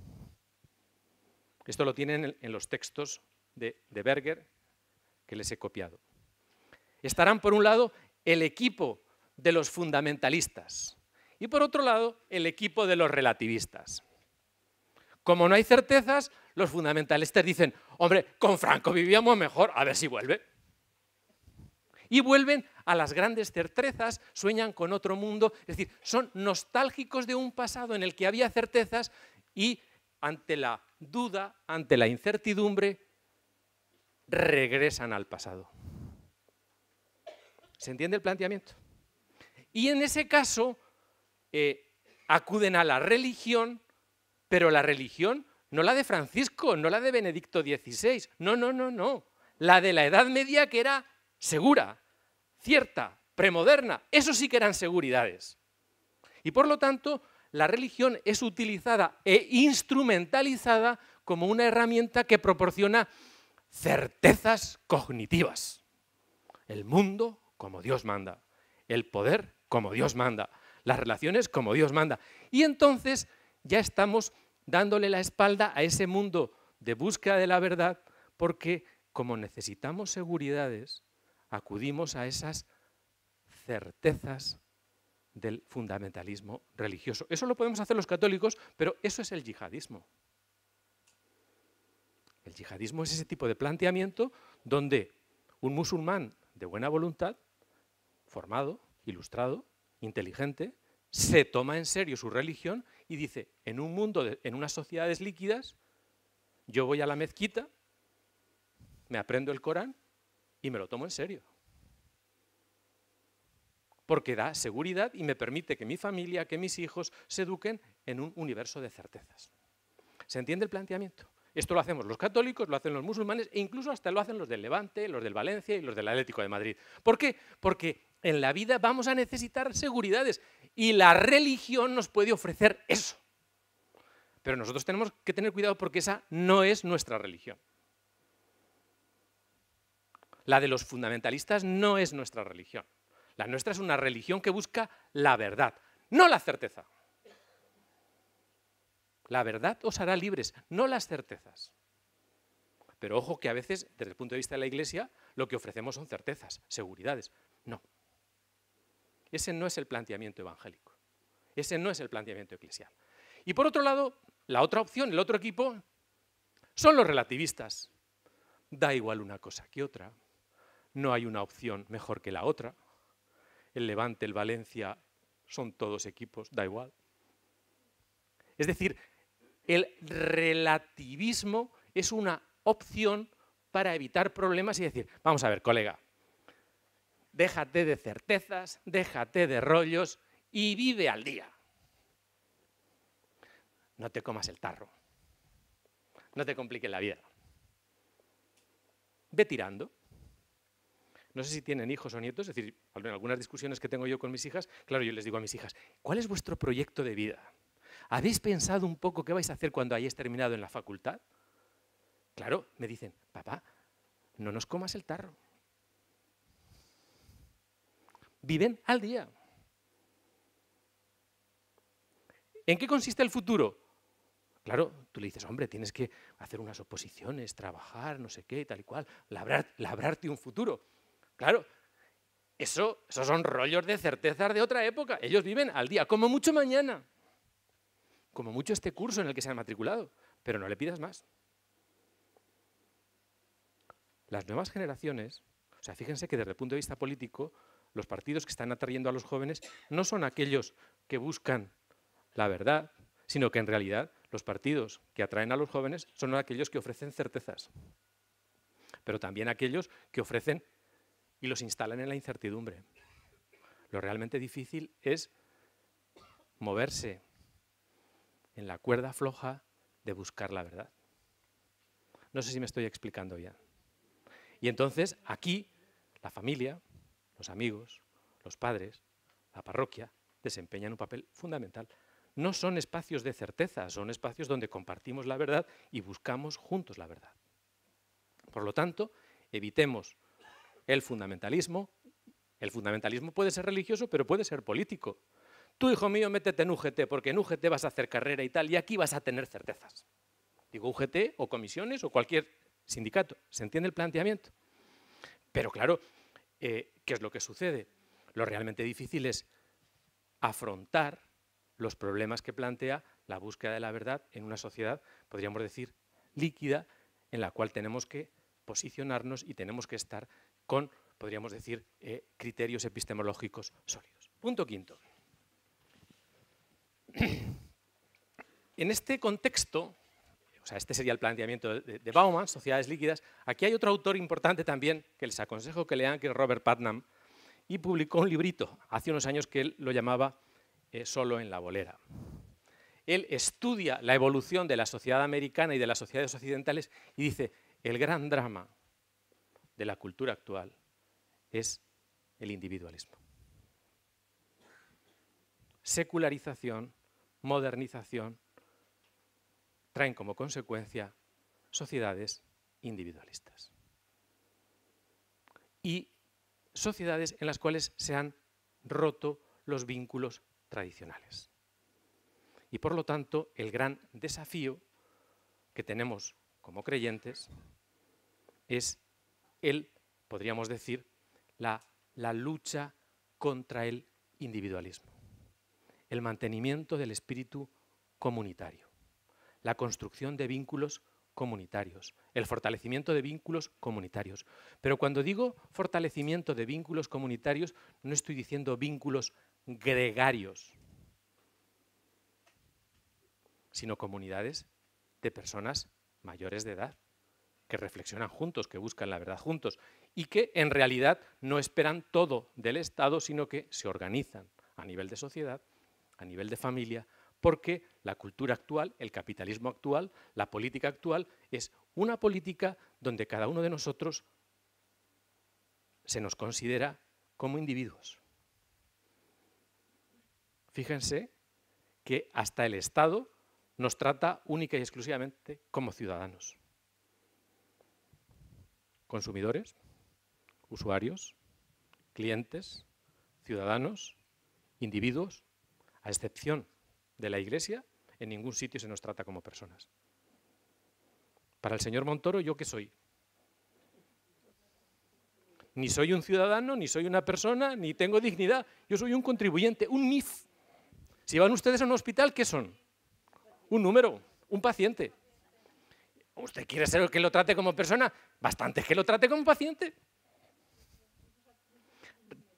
Esto lo tienen en los textos de, de Berger que les he copiado. Estarán, por un lado, el equipo de los fundamentalistas, y por otro lado, el equipo de los relativistas. Como no hay certezas, los fundamentalistas dicen, hombre, con Franco vivíamos mejor, a ver si vuelve. Y vuelven a las grandes certezas, sueñan con otro mundo, es decir, son nostálgicos de un pasado en el que había certezas y ante la duda, ante la incertidumbre, regresan al pasado. ¿Se entiende el planteamiento? Y en ese caso, eh, acuden a la religión, pero la religión no la de Francisco, no la de Benedicto XVI, no, no, no, no, la de la Edad Media que era segura, cierta, premoderna, eso sí que eran seguridades. Y por lo tanto, la religión es utilizada e instrumentalizada como una herramienta que proporciona certezas cognitivas. El mundo como Dios manda, el poder como Dios manda, las relaciones como Dios manda. Y entonces ya estamos dándole la espalda a ese mundo de búsqueda de la verdad, porque como necesitamos seguridades, acudimos a esas certezas del fundamentalismo religioso. Eso lo podemos hacer los católicos, pero eso es el yihadismo. El yihadismo es ese tipo de planteamiento donde un musulmán de buena voluntad, formado, ilustrado, inteligente, se toma en serio su religión y dice, en un mundo, en unas sociedades líquidas, yo voy a la mezquita, me aprendo el Corán y me lo tomo en serio. Porque da seguridad y me permite que mi familia, que mis hijos se eduquen en un universo de certezas. ¿Se entiende el planteamiento? Esto lo hacemos los católicos, lo hacen los musulmanes e incluso hasta lo hacen los del Levante, los del Valencia y los del Atlético de Madrid. ¿Por qué? Porque en la vida vamos a necesitar seguridades y la religión nos puede ofrecer eso. Pero nosotros tenemos que tener cuidado porque esa no es nuestra religión. La de los fundamentalistas no es nuestra religión. La nuestra es una religión que busca la verdad, no la certeza. La verdad os hará libres, no las certezas. Pero ojo que a veces, desde el punto de vista de la Iglesia, lo que ofrecemos son certezas, seguridades. No, ese no es el planteamiento evangélico. Ese no es el planteamiento eclesial. Y por otro lado, la otra opción, el otro equipo, son los relativistas. Da igual una cosa que otra. No hay una opción mejor que la otra. El Levante, el Valencia, son todos equipos, da igual. Es decir, el relativismo es una opción para evitar problemas y decir, vamos a ver, colega, déjate de certezas, déjate de rollos y vive al día. No te comas el tarro. No te compliques la vida. Ve tirando. No sé si tienen hijos o nietos, es decir, en algunas discusiones que tengo yo con mis hijas, claro, yo les digo a mis hijas, ¿cuál es vuestro proyecto de vida? ¿Habéis pensado un poco qué vais a hacer cuando hayáis terminado en la facultad? Claro, me dicen, papá, no nos comas el tarro viven al día. ¿En qué consiste el futuro? Claro, tú le dices, hombre, tienes que hacer unas oposiciones, trabajar, no sé qué, tal y cual, labrar, labrarte un futuro. Claro, eso, esos son rollos de certezas de otra época. Ellos viven al día, como mucho mañana, como mucho este curso en el que se han matriculado, pero no le pidas más. Las nuevas generaciones, o sea, fíjense que desde el punto de vista político, los partidos que están atrayendo a los jóvenes no son aquellos que buscan la verdad, sino que en realidad los partidos que atraen a los jóvenes son aquellos que ofrecen certezas, pero también aquellos que ofrecen y los instalan en la incertidumbre. Lo realmente difícil es moverse en la cuerda floja de buscar la verdad. No sé si me estoy explicando ya. Y entonces aquí la familia, los amigos, los padres, la parroquia, desempeñan un papel fundamental. No son espacios de certeza, son espacios donde compartimos la verdad y buscamos juntos la verdad. Por lo tanto, evitemos el fundamentalismo. El fundamentalismo puede ser religioso, pero puede ser político. Tú, hijo mío, métete en UGT, porque en UGT vas a hacer carrera y tal, y aquí vas a tener certezas. Digo UGT o comisiones o cualquier sindicato. ¿Se entiende el planteamiento? Pero claro, eh, ¿qué es lo que sucede? Lo realmente difícil es afrontar los problemas que plantea la búsqueda de la verdad en una sociedad, podríamos decir, líquida, en la cual tenemos que posicionarnos y tenemos que estar con, podríamos decir, eh, criterios epistemológicos sólidos. Punto quinto. En este contexto, o sea, este sería el planteamiento de, de Bauman, Sociedades líquidas. Aquí hay otro autor importante también que les aconsejo que lean, que es Robert Putnam, y publicó un librito hace unos años que él lo llamaba eh, Solo en la bolera. Él estudia la evolución de la sociedad americana y de las sociedades occidentales y dice, el gran drama de la cultura actual es el individualismo. Secularización, modernización, traen como consecuencia sociedades individualistas. Y sociedades en las cuales se han roto los vínculos tradicionales. Y por lo tanto, el gran desafío que tenemos como creyentes es el, podríamos decir, la, la lucha contra el individualismo, el mantenimiento del espíritu comunitario la construcción de vínculos comunitarios, el fortalecimiento de vínculos comunitarios. Pero cuando digo fortalecimiento de vínculos comunitarios, no estoy diciendo vínculos gregarios, sino comunidades de personas mayores de edad, que reflexionan juntos, que buscan la verdad juntos y que en realidad no esperan todo del Estado, sino que se organizan a nivel de sociedad, a nivel de familia, porque la cultura actual, el capitalismo actual, la política actual es una política donde cada uno de nosotros se nos considera como individuos. Fíjense que hasta el Estado nos trata única y exclusivamente como ciudadanos. Consumidores, usuarios, clientes, ciudadanos, individuos, a excepción de la Iglesia, en ningún sitio se nos trata como personas. Para el señor Montoro, ¿yo qué soy? Ni soy un ciudadano, ni soy una persona, ni tengo dignidad. Yo soy un contribuyente, un NIF. Si van ustedes a un hospital, ¿qué son? Un número, un paciente. ¿Usted quiere ser el que lo trate como persona? Bastante es que lo trate como paciente.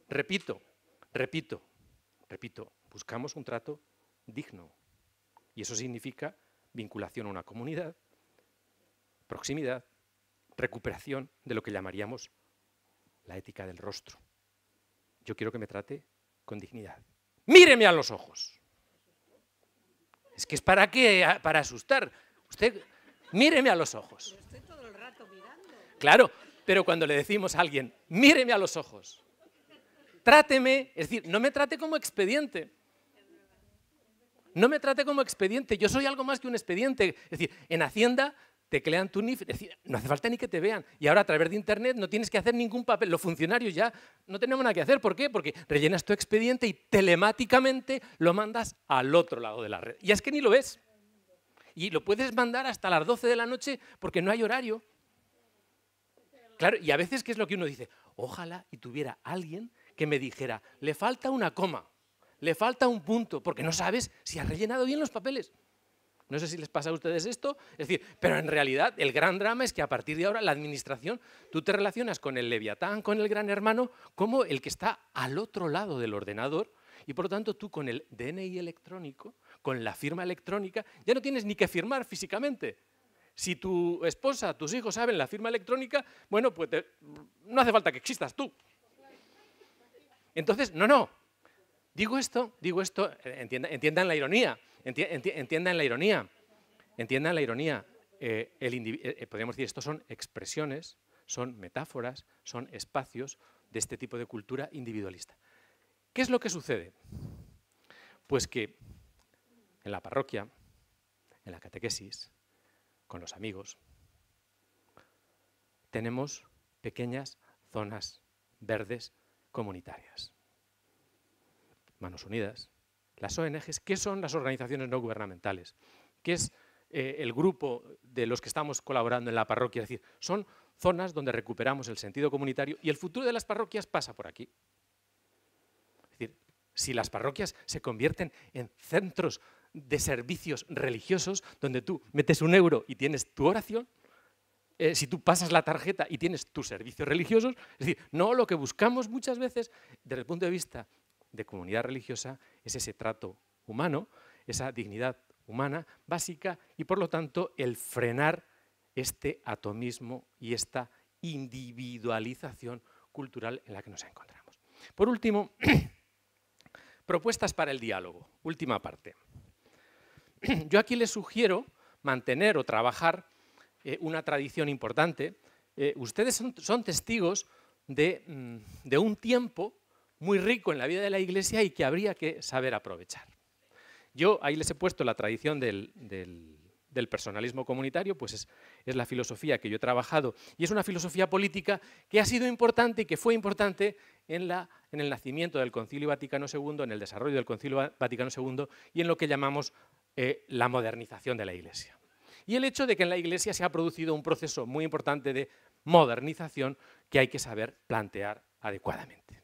Repito, repito, repito, buscamos un trato digno. Y eso significa vinculación a una comunidad, proximidad, recuperación de lo que llamaríamos la ética del rostro. Yo quiero que me trate con dignidad. Míreme a los ojos. Es que es para qué, para asustar. Usted, míreme a los ojos. todo el rato mirando. Claro, pero cuando le decimos a alguien, míreme a los ojos, tráteme, es decir, no me trate como expediente, no me trate como expediente, yo soy algo más que un expediente. Es decir, en Hacienda te crean tu NIF, es decir, no hace falta ni que te vean. Y ahora a través de Internet no tienes que hacer ningún papel. Los funcionarios ya no tenemos nada que hacer. ¿Por qué? Porque rellenas tu expediente y telemáticamente lo mandas al otro lado de la red. Y es que ni lo ves. Y lo puedes mandar hasta las 12 de la noche porque no hay horario. Claro, y a veces, ¿qué es lo que uno dice? Ojalá y tuviera alguien que me dijera, le falta una coma le falta un punto, porque no sabes si has rellenado bien los papeles. No sé si les pasa a ustedes esto, es decir, pero en realidad el gran drama es que a partir de ahora la administración, tú te relacionas con el leviatán, con el gran hermano, como el que está al otro lado del ordenador y por lo tanto tú con el DNI electrónico, con la firma electrónica, ya no tienes ni que firmar físicamente. Si tu esposa, tus hijos saben la firma electrónica, bueno, pues no hace falta que existas tú. Entonces, no, no, Digo esto, digo esto, entiendan, la ironía, entiendan la ironía, entiendan la ironía. podríamos decir, estos son expresiones, son metáforas, son espacios de este tipo de cultura individualista. ¿Qué es lo que sucede? Pues que en la parroquia, en la catequesis, con los amigos, tenemos pequeñas zonas verdes comunitarias. Unidas, las ONGs, ¿qué son las organizaciones no gubernamentales? ¿Qué es eh, el grupo de los que estamos colaborando en la parroquia? Es decir, son zonas donde recuperamos el sentido comunitario y el futuro de las parroquias pasa por aquí. Es decir, si las parroquias se convierten en centros de servicios religiosos donde tú metes un euro y tienes tu oración, eh, si tú pasas la tarjeta y tienes tus servicios religiosos, es decir, no lo que buscamos muchas veces desde el punto de vista de comunidad religiosa es ese trato humano, esa dignidad humana básica y por lo tanto el frenar este atomismo y esta individualización cultural en la que nos encontramos. Por último, propuestas para el diálogo, última parte. Yo aquí les sugiero mantener o trabajar eh, una tradición importante. Eh, ustedes son, testigos de, mm, de un tiempo muy rico en la vida de la iglesia y que habría que saber aprovechar. Yo ahí les he puesto la tradición del, personalismo comunitario, pues es, la filosofía que yo he trabajado y es una filosofía política que ha sido importante y que fue importante en, el nacimiento del Concilio Vaticano II, en el desarrollo del Concilio Vaticano II y en lo que llamamos eh, la modernización de la Iglesia. Y el hecho de que en la Iglesia se ha producido un proceso muy importante de modernización que hay que saber plantear adecuadamente.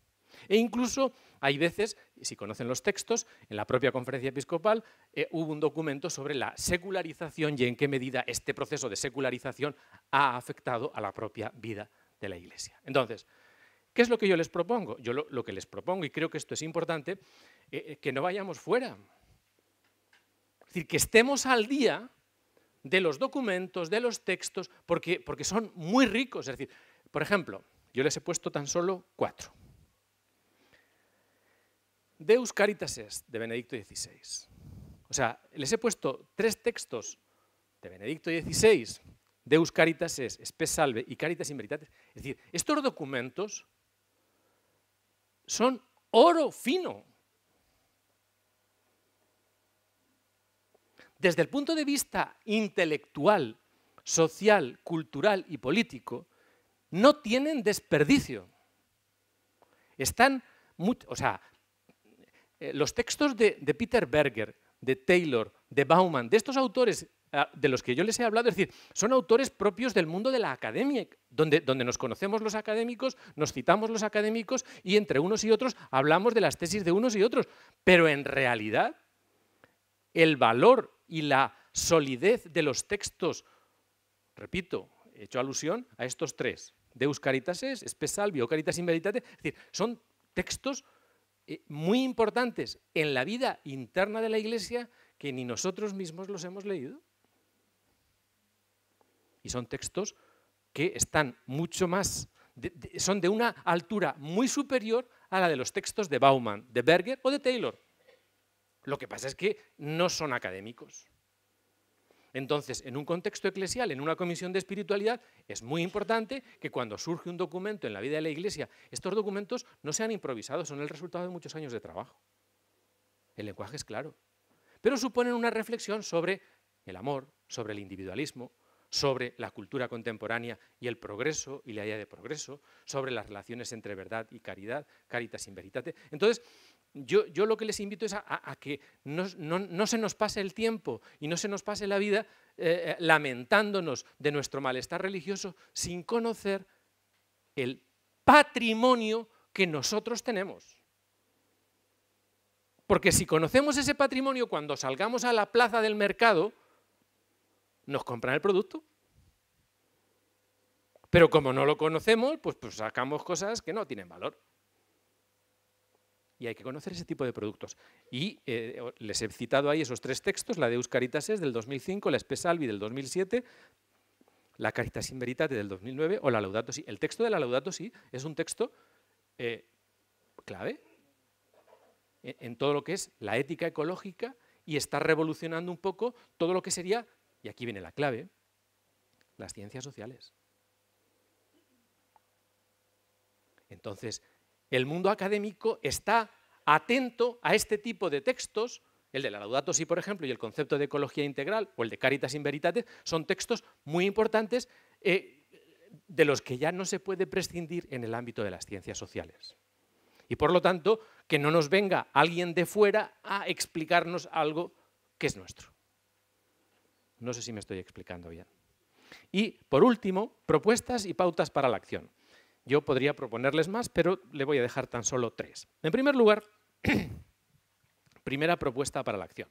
E incluso hay veces, si conocen los textos, en la propia conferencia episcopal eh, hubo un documento sobre la secularización y en qué medida este proceso de secularización ha afectado a la propia vida de la Iglesia. Entonces, ¿qué es lo que yo les propongo? Yo lo, que les propongo, y creo que esto es importante, eh, eh, que no vayamos fuera. Es decir, que estemos al día de los documentos, de los textos, porque son muy ricos. Es decir, por ejemplo, yo les he puesto tan solo cuatro. Deus Caritas Est, de Benedicto XVI. O sea, les he puesto tres textos de Benedicto XVI, Deus Caritas Est, Salve y Caritas in Es decir, estos documentos son oro fino. Desde el punto de vista intelectual, social, cultural y político, no tienen desperdicio. Están, o sea, eh, los textos de, Peter Berger, de Taylor, de Bauman, de estos autores ah, de los que yo les he hablado, es decir, son autores propios del mundo de la academia, donde, donde nos conocemos los académicos, nos citamos los académicos y entre unos y otros hablamos de las tesis de unos y otros. Pero en realidad, el valor y la solidez de los textos, repito, he hecho alusión a estos tres, Deus Caritas es, Spes Caritas in es decir, son textos eh, muy importantes en la vida interna de la Iglesia que ni nosotros mismos los hemos leído. Y son textos que están mucho más, son de una altura muy superior a la de los textos de Bauman, de Berger o de Taylor. Lo que pasa es que no son académicos. Entonces, en un contexto eclesial, en una comisión de espiritualidad, es muy importante que cuando surge un documento en la vida de la Iglesia, estos documentos no sean improvisados, son el resultado de muchos años de trabajo. El lenguaje es claro, pero suponen una reflexión sobre el amor, sobre el individualismo, sobre la cultura contemporánea y el progreso y la idea de progreso, sobre las relaciones entre verdad y caridad, caritas in veritate. Entonces, yo, lo que les invito es a, que no, se nos pase el tiempo y no se nos pase la vida eh, eh, lamentándonos de nuestro malestar religioso sin conocer el patrimonio que nosotros tenemos. Porque si conocemos ese patrimonio, cuando salgamos a la plaza del mercado, nos compran el producto. Pero como no lo conocemos, pues, pues sacamos cosas que no tienen valor y hay que conocer ese tipo de productos. Y eh, les he citado ahí esos tres textos, la de Euscaritas es del 2005, la Espesalvi del 2007, la Caritas in Veritate del 2009 o la Laudato Si. El texto de la Laudato Si es un texto eh, clave en todo lo que es la ética ecológica y está revolucionando un poco todo lo que sería, y aquí viene la clave, las ciencias sociales. Entonces, el mundo académico está atento a este tipo de textos, el de la Laudato Si, por ejemplo, y el concepto de ecología integral, o el de Caritas in Veritate, son textos muy importantes eh, de los que ya no se puede prescindir en el ámbito de las ciencias sociales. Y por lo tanto, que no nos venga alguien de fuera a explicarnos algo que es nuestro. No sé si me estoy explicando bien. Y, por último, propuestas y pautas para la acción. Yo podría proponerles más, pero le voy a dejar tan solo tres. En primer lugar, primera propuesta para la acción.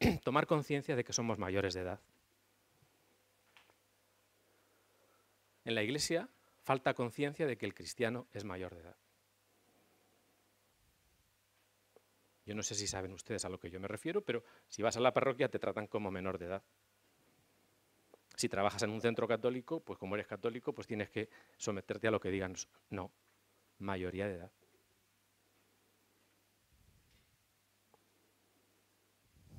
Tomar conciencia de que somos mayores de edad. En la Iglesia falta conciencia de que el cristiano es mayor de edad. Yo no sé si saben ustedes a lo que yo me refiero, pero si vas a la parroquia te tratan como menor de edad. Si trabajas en un centro católico, pues como eres católico, pues tienes que someterte a lo que digan. No, mayoría de edad.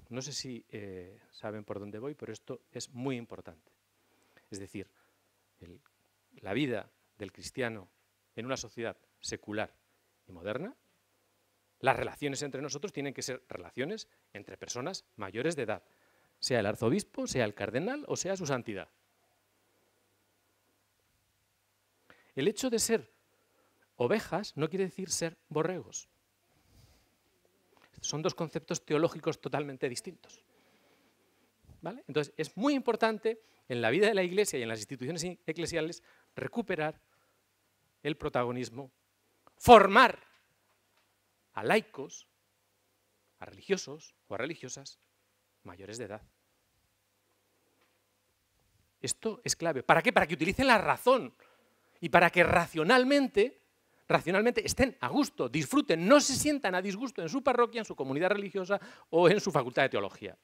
No sé si eh, saben por dónde voy, pero esto es muy importante. Es decir, la vida del cristiano en una sociedad secular y moderna, las relaciones entre nosotros tienen que ser relaciones entre personas mayores de edad, sea el arzobispo, sea el cardenal o sea su santidad. El hecho de ser ovejas no quiere decir ser borregos. Son dos conceptos teológicos totalmente distintos. Entonces, es muy importante en la vida de la Iglesia y en las instituciones eclesiales recuperar el protagonismo, formar a laicos, a religiosos o a religiosas, mayores de edad. Esto es clave. ¿Para qué? Para que utilicen la razón y para que racionalmente, racionalmente estén a gusto, disfruten, no se sientan a disgusto en su parroquia, en su comunidad religiosa o en su facultad de teología.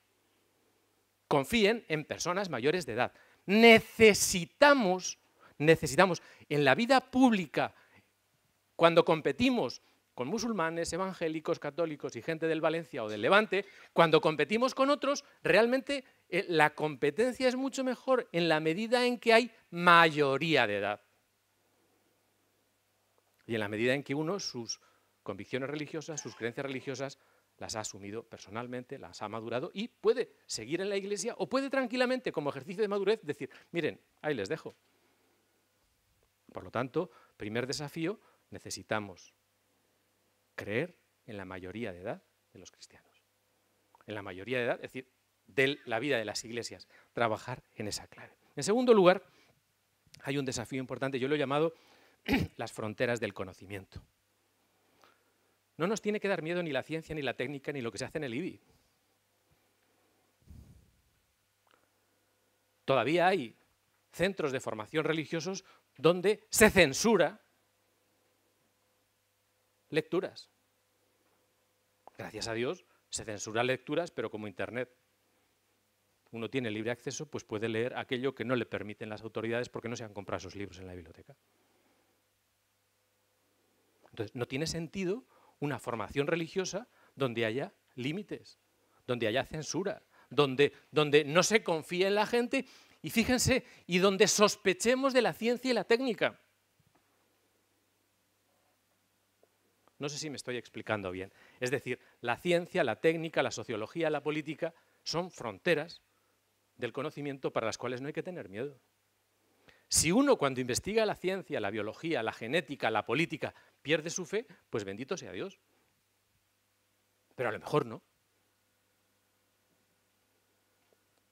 Confíen en personas mayores de edad. Necesitamos, necesitamos en la vida pública, cuando competimos con musulmanes, evangélicos, católicos y gente del Valencia o del Levante, cuando competimos con otros, realmente eh, la competencia es mucho mejor en la medida en que hay mayoría de edad. Y en la medida en que uno sus convicciones religiosas, sus creencias religiosas, las ha asumido personalmente, las ha madurado y puede seguir en la iglesia o puede tranquilamente, como ejercicio de madurez, decir, miren, ahí les dejo. Por lo tanto, primer desafío, necesitamos creer en la mayoría de edad de los cristianos. En la mayoría de edad, es decir, de la vida de las iglesias, trabajar en esa clave. En segundo lugar, hay un desafío importante, yo lo he llamado las fronteras del conocimiento. No nos tiene que dar miedo ni la ciencia, ni la técnica, ni lo que se hace en el IBI. Todavía hay centros de formación religiosos donde se censura lecturas. Gracias a Dios se censura lecturas, pero como Internet uno tiene libre acceso, pues puede leer aquello que no le permiten las autoridades porque no se han comprado sus libros en la biblioteca. Entonces, no tiene sentido una formación religiosa donde haya límites, donde haya censura, donde, donde no se confíe en la gente y fíjense, y donde sospechemos de la ciencia y la técnica. No sé si me estoy explicando bien. Es decir, la ciencia, la técnica, la sociología, la política son fronteras del conocimiento para las cuales no hay que tener miedo. Si uno cuando investiga la ciencia, la biología, la genética, la política, pierde su fe, pues bendito sea Dios. Pero a lo mejor no.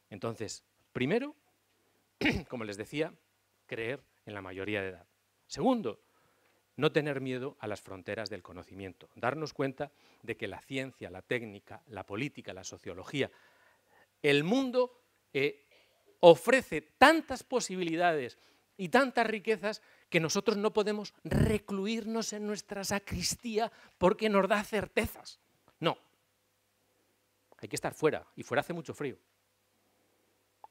Entonces, primero, como les decía, creer en la mayoría de edad. Segundo, no tener miedo a las fronteras del conocimiento, darnos cuenta de que la ciencia, la técnica, la política, la sociología, el mundo eh, ofrece tantas posibilidades y tantas riquezas que nosotros no podemos recluirnos en nuestra sacristía porque nos da certezas. No. Hay que estar fuera, y fuera hace mucho frío.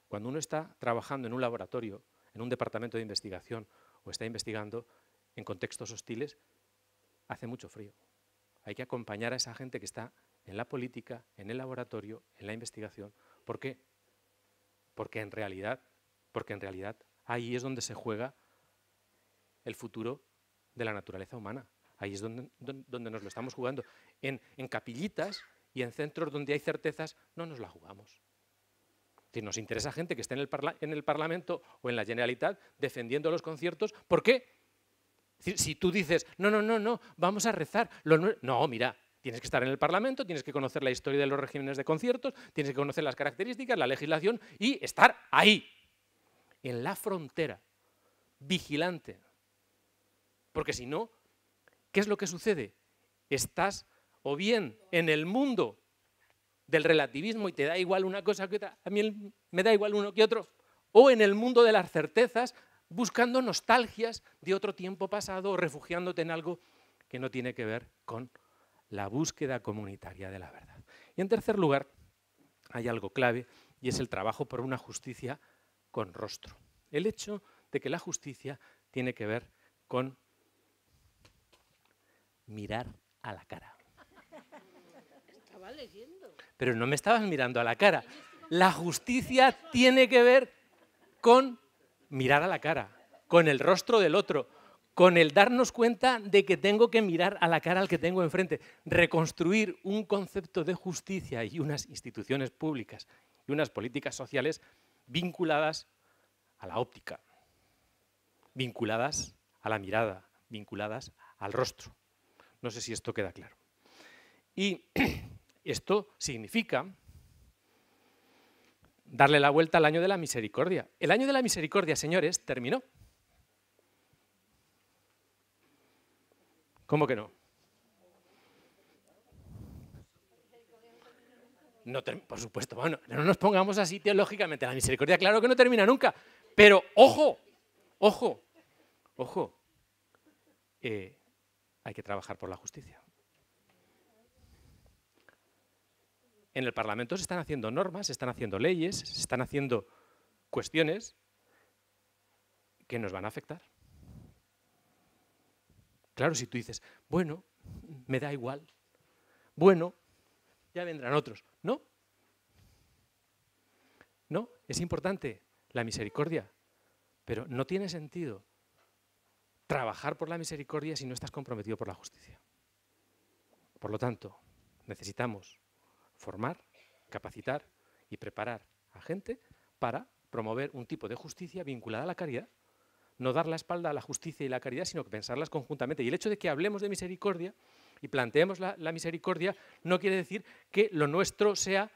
Cuando uno está trabajando en un laboratorio, en un departamento de investigación o está investigando, en contextos hostiles, hace mucho frío. Hay que acompañar a esa gente que está en la política, en el laboratorio, en la investigación. ¿Por qué? Porque en realidad, porque en realidad ahí es donde se juega el futuro de la naturaleza humana. Ahí es donde, donde nos lo estamos jugando. En, capillitas y en centros donde hay certezas no nos la jugamos. Si nos interesa gente que esté en el, en el Parlamento o en la Generalitat defendiendo los conciertos, ¿por qué? si tú dices, no, no, no, no, vamos a rezar, no... no, mira, tienes que estar en el Parlamento, tienes que conocer la historia de los regímenes de conciertos, tienes que conocer las características, la legislación y estar ahí, en la frontera, vigilante. Porque si no, ¿qué es lo que sucede? Estás o bien en el mundo del relativismo y te da igual una cosa que otra, a mí me da igual uno que otro, o en el mundo de las certezas, buscando nostalgias de otro tiempo pasado o refugiándote en algo que no tiene que ver con la búsqueda comunitaria de la verdad. Y en tercer lugar, hay algo clave y es el trabajo por una justicia con rostro. El hecho de que la justicia tiene que ver con mirar a la cara. Estaba leyendo. Pero no me estabas mirando a la cara. La justicia tiene que ver con mirar a la cara, con el rostro del otro, con el darnos cuenta de que tengo que mirar a la cara al que tengo enfrente, reconstruir un concepto de justicia y unas instituciones públicas y unas políticas sociales vinculadas a la óptica, vinculadas a la mirada, vinculadas al rostro. No sé si esto queda claro. Y esto significa darle la vuelta al año de la misericordia. El año de la misericordia, señores, terminó. ¿Cómo que no? No, por supuesto, bueno, no nos pongamos así teológicamente. La misericordia, claro que no termina nunca. Pero ojo, ojo, ojo. Eh, hay que trabajar por la justicia. en el Parlamento se están haciendo normas, se están haciendo leyes, se están haciendo cuestiones que nos van a afectar. Claro, si tú dices, bueno, me da igual, bueno, ya vendrán otros. No, no, es importante la misericordia, pero no tiene sentido trabajar por la misericordia si no estás comprometido por la justicia. Por lo tanto, necesitamos formar, capacitar y preparar a gente para promover un tipo de justicia vinculada a la caridad, no dar la espalda a la justicia y la caridad, sino que pensarlas conjuntamente. Y el hecho de que hablemos de misericordia y planteemos la, la misericordia no quiere decir que lo nuestro sea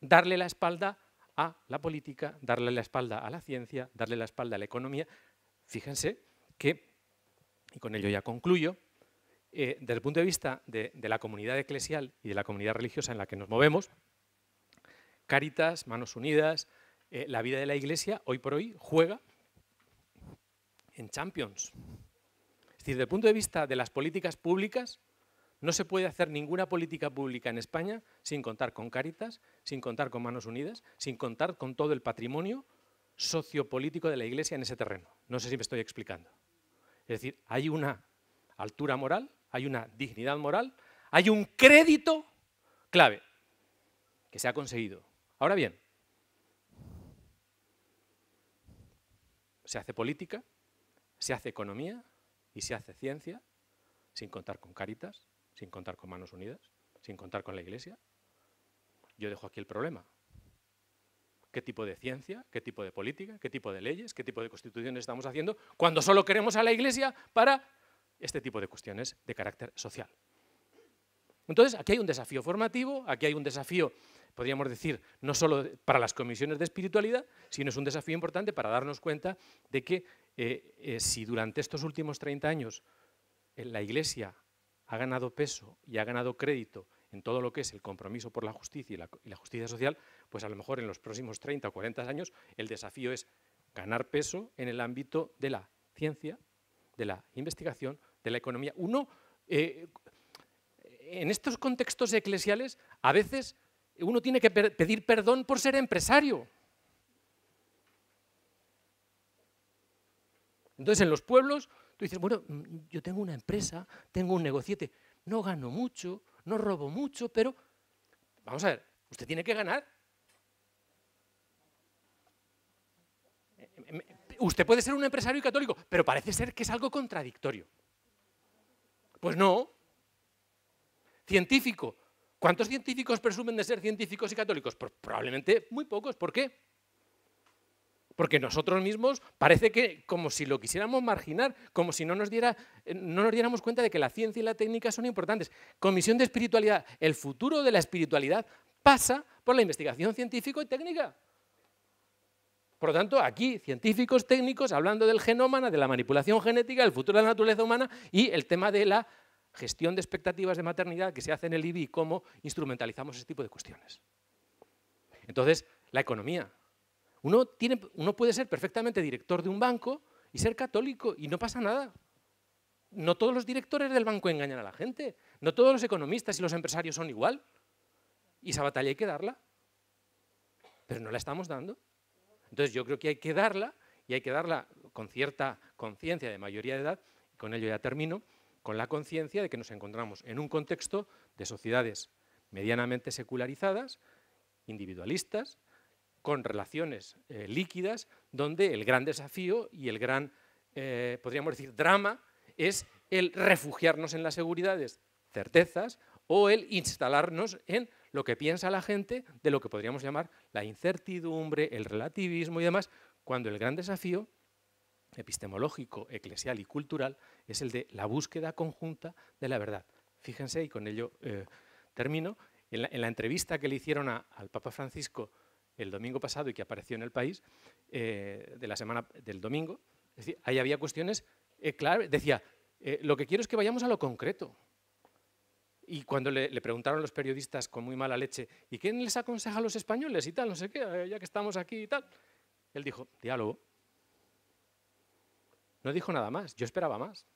darle la espalda a la política, darle la espalda a la ciencia, darle la espalda a la economía. Fíjense que, y con ello ya concluyo, eh, desde el punto de vista de, la comunidad eclesial y de la comunidad religiosa en la que nos movemos, Caritas, Manos Unidas, eh, la vida de la Iglesia, hoy por hoy, juega en Champions. Es decir, desde el punto de vista de las políticas públicas, no se puede hacer ninguna política pública en España sin contar con Caritas, sin contar con Manos Unidas, sin contar con todo el patrimonio sociopolítico de la Iglesia en ese terreno. No sé si me estoy explicando. Es decir, hay una altura moral hay una dignidad moral, hay un crédito clave que se ha conseguido. Ahora bien, se hace política, se hace economía y se hace ciencia sin contar con Caritas, sin contar con Manos Unidas, sin contar con la Iglesia. Yo dejo aquí el problema. ¿Qué tipo de ciencia, qué tipo de política, qué tipo de leyes, qué tipo de constituciones estamos haciendo cuando solo queremos a la Iglesia para este tipo de cuestiones de carácter social. Entonces, aquí hay un desafío formativo, aquí hay un desafío, podríamos decir, no solo para las comisiones de espiritualidad, sino es un desafío importante para darnos cuenta de que eh, eh, si durante estos últimos 30 años eh, la Iglesia ha ganado peso y ha ganado crédito en todo lo que es el compromiso por la justicia y la, y la justicia social, pues a lo mejor en los próximos 30 o 40 años el desafío es ganar peso en el ámbito de la ciencia, de la investigación, de la economía. Uno, eh, en estos contextos eclesiales, a veces uno tiene que pedir perdón por ser empresario. Entonces, en los pueblos, tú dices, bueno, mm, yo tengo una empresa, tengo un negociete, no gano mucho, no robo mucho, pero vamos a ver, usted tiene que ganar. Eh, em, em, usted puede ser un empresario y católico, pero parece ser que es algo contradictorio. Pues no. Científico. ¿Cuántos científicos presumen de ser científicos y católicos? Pues probablemente muy pocos. ¿Por qué? Porque nosotros mismos parece que como si lo quisiéramos marginar, como si no nos, diera, eh, no nos diéramos cuenta de que la ciencia y la técnica son importantes. Comisión de Espiritualidad. El futuro de la espiritualidad pasa por la investigación científica y técnica. Por lo tanto, aquí científicos técnicos hablando del genoma, de la manipulación genética, el futuro de la naturaleza humana y el tema de la gestión de expectativas de maternidad que se hace en el IBI cómo instrumentalizamos ese tipo de cuestiones. Entonces, la economía. uno puede ser perfectamente director de un banco y ser católico y no pasa nada. No todos los directores del banco engañan a la gente. No todos los economistas y los empresarios son igual. Y esa batalla hay que darla. Pero no la estamos dando. Entonces yo creo que hay que darla y hay que darla con cierta conciencia de mayoría de edad, y con ello ya termino, con la conciencia de que nos encontramos en un contexto de sociedades medianamente secularizadas, individualistas, con relaciones eh, líquidas, donde el gran desafío y el gran, eh, podríamos decir, drama es el refugiarnos en las seguridades, certezas, o el instalarnos en lo que piensa la gente de lo que podríamos llamar la incertidumbre, el relativismo y demás, cuando el gran desafío epistemológico, eclesial y cultural es el de la búsqueda conjunta de la verdad. Fíjense, y con ello eh, termino, en la, entrevista que le hicieron al Papa Francisco el domingo pasado y que apareció en el país, eh, de la semana del domingo, ahí había cuestiones, eh, decía, lo que quiero es que vayamos a lo concreto, y cuando le, preguntaron los periodistas con muy mala leche, ¿y quién les aconseja a los españoles y tal? No sé qué, eh, ya que estamos aquí y tal. Él dijo, diálogo. No dijo nada más, yo esperaba más.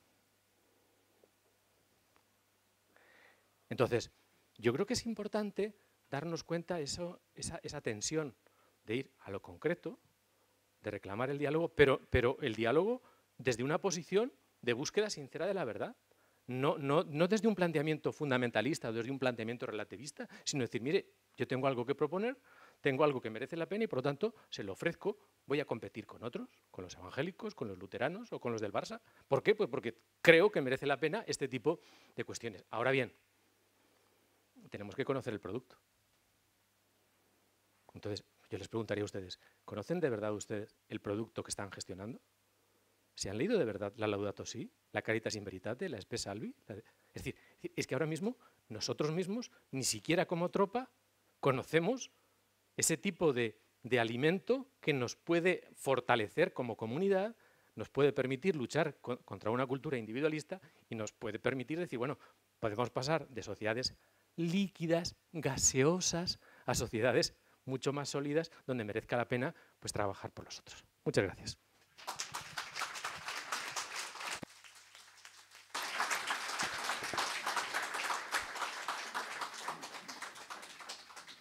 Entonces, yo creo que es importante darnos cuenta eso, esa, esa tensión de ir a lo concreto, de reclamar el diálogo, pero el diálogo desde una posición de búsqueda sincera de la verdad no, no, no desde un planteamiento fundamentalista o desde un planteamiento relativista, sino decir, mire, yo tengo algo que proponer, tengo algo que merece la pena y por lo tanto se lo ofrezco, voy a competir con otros, con los evangélicos, con los luteranos o con los del Barça. ¿Por qué? Pues porque creo que merece la pena este tipo de cuestiones. Ahora bien, tenemos que conocer el producto. Entonces, yo les preguntaría a ustedes, ¿conocen de verdad ustedes el producto que están gestionando? ¿Se han leído de verdad la Laudato Si, la Caritas in Veritate, la Espesa Albi? Es decir, es que ahora mismo nosotros mismos, ni siquiera como tropa, conocemos ese tipo de, alimento que nos puede fortalecer como comunidad, nos puede permitir luchar contra una cultura individualista y nos puede permitir decir, bueno, podemos pasar de sociedades líquidas, gaseosas, a sociedades mucho más sólidas donde merezca la pena pues, trabajar por los otros. Muchas gracias.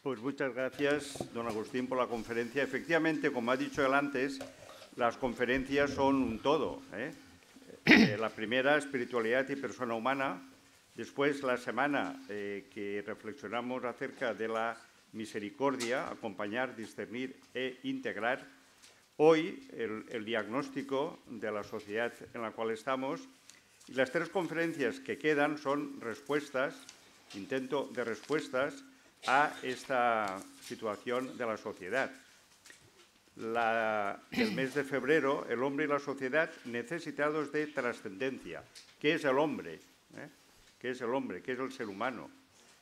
Pues muchas gracias, don Agustín, por la conferencia. Efectivamente, como ha dicho él antes, las conferencias son un todo. ¿eh? Eh, la primera, espiritualidad y persona humana. Después, la semana eh, que reflexionamos acerca de la misericordia, acompañar, discernir e integrar. Hoy, el, el diagnóstico de la sociedad en la cual estamos. Y las tres conferencias que quedan son respuestas, intento de respuestas, a esta situación de la sociedad. el mes de febrero, el hombre y la sociedad necesitados de trascendencia. ¿Qué es el hombre? ¿Eh? ¿Qué es el hombre? ¿Qué es el ser humano?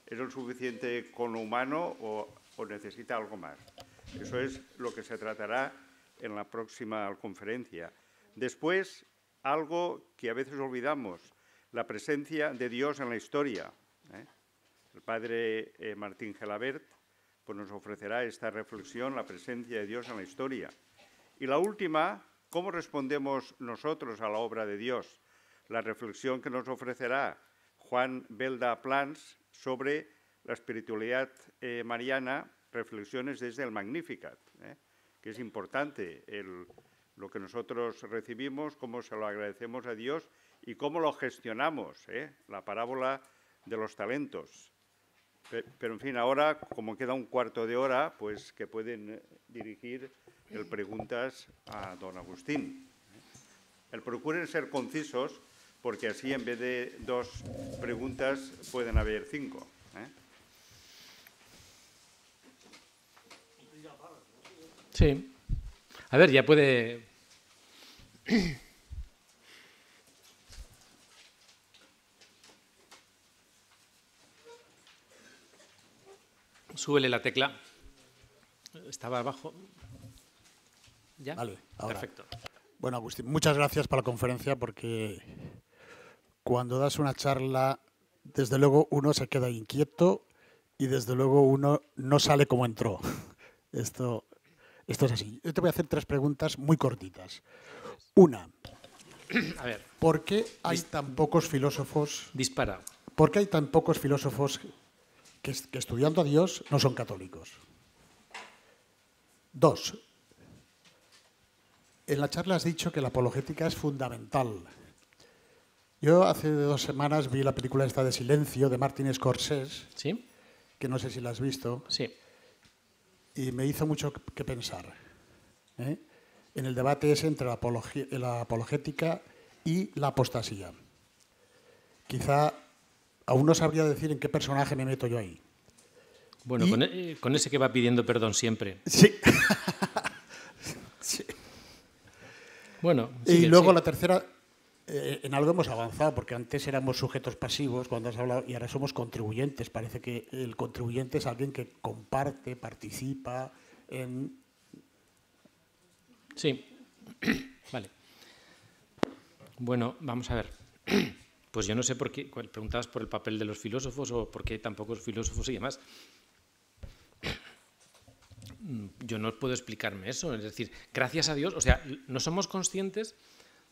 ¿Es el suficiente con lo humano o, necesita algo más? Eso es lo que se tratará en la próxima conferencia. Después, algo que a veces olvidamos, la presencia de Dios en la historia. ¿eh? El padre eh, Martín Gelabert pues nos ofrecerá esta reflexión, la presencia de Dios en la historia. Y la última, ¿cómo respondemos nosotros a la obra de Dios? La reflexión que nos ofrecerá Juan Belda Plans sobre la espiritualidad eh, mariana, reflexiones desde el Magnificat, eh, que es importante lo que nosotros recibimos, cómo se lo agradecemos a Dios y cómo lo gestionamos, la parábola de los talentos. Pero, en fin, ahora, como queda un cuarto de hora, pues que pueden eh, dirigir el preguntas a don Agustín. El procuren ser concisos, porque así en vez de dos preguntas pueden haber cinco. ¿eh? Sí. A ver, ya puede... Súbele la tecla. Estaba abajo. ¿Ya? Vale, perfecto. Bueno, Agustín, muchas gracias por la conferencia porque cuando das una charla, desde luego uno se queda inquieto y desde luego uno no sale como entró. Esto, esto es así. Yo te voy a hacer tres preguntas muy cortitas. Una, a ver, ¿por qué hay tan pocos filósofos? Dispara. ¿Por qué hay tan pocos filósofos que, estudiando a Dios no son católicos. Dos, en la charla has dicho que la apologética es fundamental. Yo hace dos semanas vi la película esta de Silencio de Martin Scorsese, ¿Sí? que no sé si la has visto, sí. y me hizo mucho que pensar ¿eh? en el debate ese entre la, apologética y la apostasía. Quizá aún no sabría decir en qué personaje me meto yo ahí. Bueno, e, eh, con, ese que va pidiendo perdón siempre. Sí. Bueno. y luego la tercera, eh, en algo hemos avanzado, porque antes éramos sujetos pasivos cuando has y ahora somos contribuyentes. Parece que el contribuyente es alguien que comparte, participa en... Sí, vale. Bueno, vamos a ver. Pues yo no sé por qué, preguntabas por el papel de los filósofos o por qué tampoco los filósofos y demás. Mm, yo no puedo explicarme eso, es decir, gracias a Dios, o sea, no somos conscientes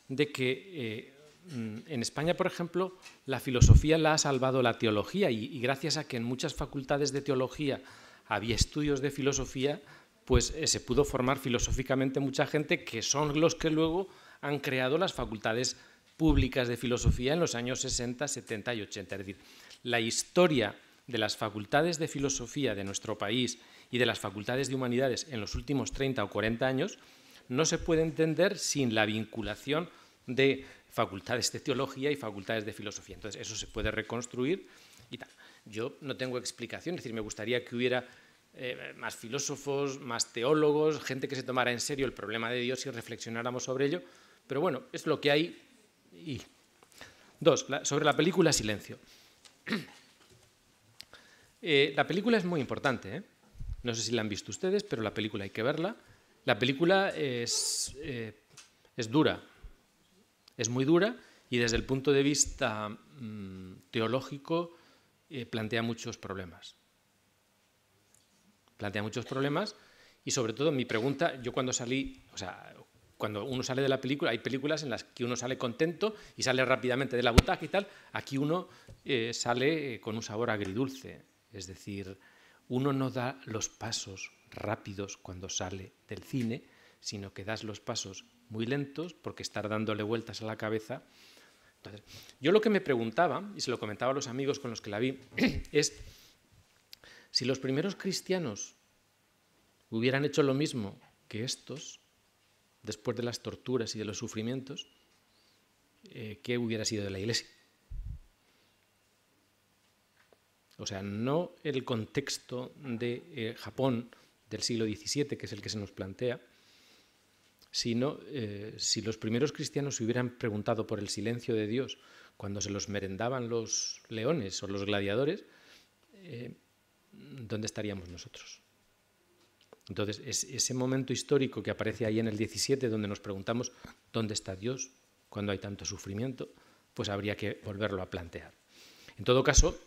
de que eh, mm, en España, por ejemplo, la filosofía la ha salvado la teología y, gracias a que en muchas facultades de teología había estudios de filosofía, pues eh, se pudo formar filosóficamente mucha gente que son los que luego han creado las facultades públicas de filosofía en los años 60, 70 y 80. Es decir, la historia de las facultades de filosofía de nuestro país y de las facultades de humanidades en los últimos 30 o 40 años no se puede entender sin la vinculación de facultades de teología y facultades de filosofía. Entonces, eso se puede reconstruir y tal. Yo no tengo explicación, es decir, me gustaría que hubiera eh, más filósofos, más teólogos, gente que se tomara en serio el problema de Dios y reflexionáramos sobre ello, pero bueno, es lo que hay y. Dos, sobre la película Silencio. Eh, la película es muy importante. ¿eh? No sé si la han visto ustedes, pero la película hay que verla. La película es, eh, es dura, es muy dura y desde el punto de vista mm, teológico plantea muchos problemas. Plantea muchos problemas y sobre todo mi pregunta, yo cuando salí, cuando uno sale de la película, hay películas en las que uno sale contento y sale rápidamente de la butaca y tal, aquí uno eh, sale eh, con un sabor agridulce, es decir, uno no da los pasos rápidos cuando sale del cine, sino que das los pasos muy lentos porque estar dándole vueltas a la cabeza. Entonces, yo lo que me preguntaba, y se lo comentaba a los amigos con los que la vi, es si los primeros cristianos hubieran hecho lo mismo que estos, después de las torturas y de los sufrimientos, eh, ¿qué hubiera sido de la iglesia? O sea, no el contexto de eh, Japón del siglo XVII, que es el que se nos plantea, sino eh, si los primeros cristianos se hubieran preguntado por el silencio de Dios cuando se los merendaban los leones o los gladiadores, ¿dónde estaríamos nosotros? Entonces, ese momento histórico que aparece ahí en el 17, donde nos preguntamos dónde está Dios cuando hay tanto sufrimiento, pues habría que volverlo a plantear. En todo caso,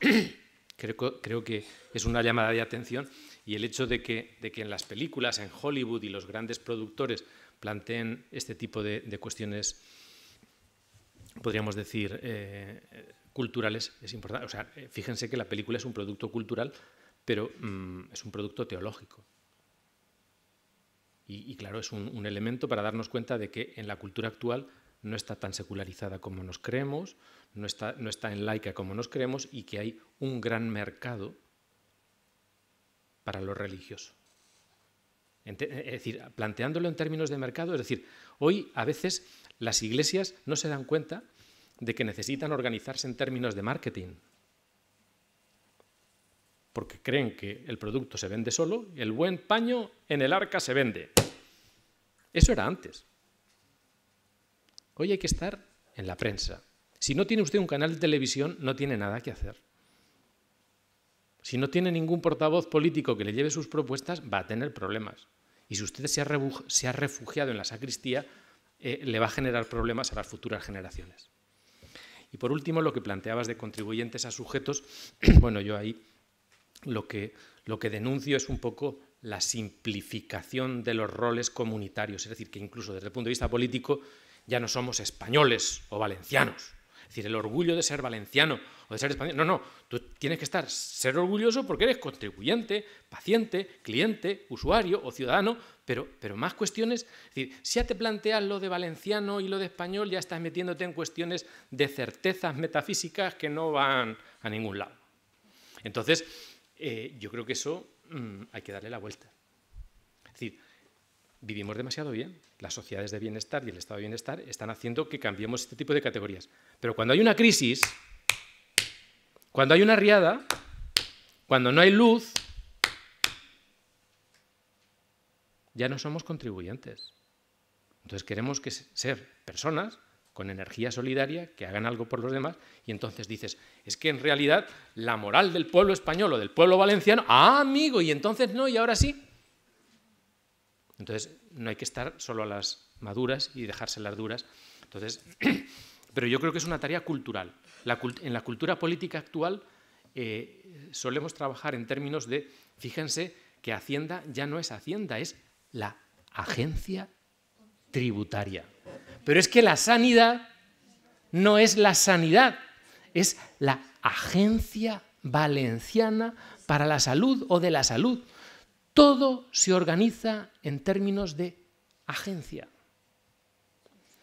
creo, que es una llamada de atención y el hecho de que, en las películas, en Hollywood y los grandes productores planteen este tipo de, cuestiones, podríamos decir, eh, culturales, es importante. O sea, fíjense que la película es un producto cultural, pero mm, es un producto teológico. Y, claro, es un, elemento para darnos cuenta de que en la cultura actual no está tan secularizada como nos creemos, no está, no está en laica como nos creemos y que hay un gran mercado para lo religioso. Es decir, planteándolo en términos de mercado, es decir, hoy a veces las iglesias no se dan cuenta de que necesitan organizarse en términos de marketing porque creen que el producto se vende solo, el buen paño en el arca se vende. Eso era antes. Hoy hay que estar en la prensa. Si no tiene usted un canal de televisión, no tiene nada que hacer. Si no tiene ningún portavoz político que le lleve sus propuestas, va a tener problemas. Y si usted se ha, refugiado en la sacristía, eh, le va a generar problemas a las futuras generaciones. Y por último, lo que planteabas de contribuyentes a sujetos, bueno, yo ahí lo que, lo que denuncio es un poco la simplificación de los roles comunitarios, es decir, que incluso desde el punto de vista político ya no somos españoles o valencianos. Es decir, el orgullo de ser valenciano o de ser español. No, no, tú tienes que estar, ser orgulloso porque eres contribuyente, paciente, cliente, usuario o ciudadano, pero, pero más cuestiones. Es decir, si ya te planteas lo de valenciano y lo de español, ya estás metiéndote en cuestiones de certezas metafísicas que no van a ningún lado. Entonces, eh, yo creo que eso mm, hay que darle la vuelta. Es decir, vivimos demasiado bien, las sociedades de bienestar y el estado de bienestar están haciendo que cambiemos este tipo de categorías. Pero cuando hay una crisis, cuando hay una riada, cuando no hay luz, ya no somos contribuyentes. Entonces queremos que ser personas con energía solidaria, que hagan algo por los demás, y entonces dices, es que en realidad la moral del pueblo español o del pueblo valenciano, ah, amigo, y entonces no, y ahora sí. Entonces, no hay que estar solo a las maduras y las duras. Entonces, pero yo creo que es una tarea cultural. en la cultura política actual eh, solemos trabajar en términos de, fíjense, que Hacienda ya no es Hacienda, es la agencia tributaria. Pero es que la sanidad no es la sanidad, es la agencia valenciana para la salud o de la salud. Todo se organiza en términos de agencia.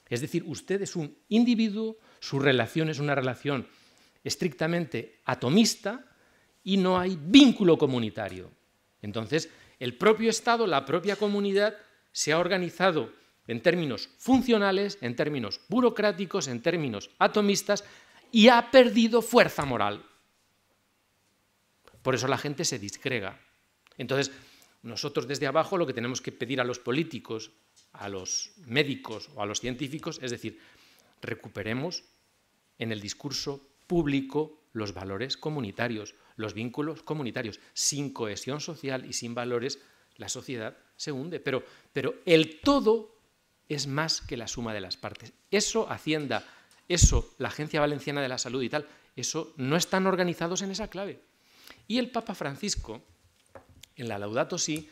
Es decir, usted es un individuo, su relación es una relación estrictamente atomista y no hay vínculo comunitario. Entonces, el propio Estado, la propia comunidad, se ha organizado en términos funcionales, en términos burocráticos, en términos atomistas, y ha perdido fuerza moral. Por eso la gente se discrega. Entonces, nosotros desde abajo lo que tenemos que pedir a los políticos, a los médicos o a los científicos es decir, recuperemos en el discurso público los valores comunitarios, los vínculos comunitarios. Sin cohesión social y sin valores, la sociedad se hunde. Pero, pero el todo es más que la suma de las partes. Eso Hacienda, eso la Agencia Valenciana de la Salud y tal, eso no están organizados en esa clave. Y el Papa Francisco, en la Laudato Si,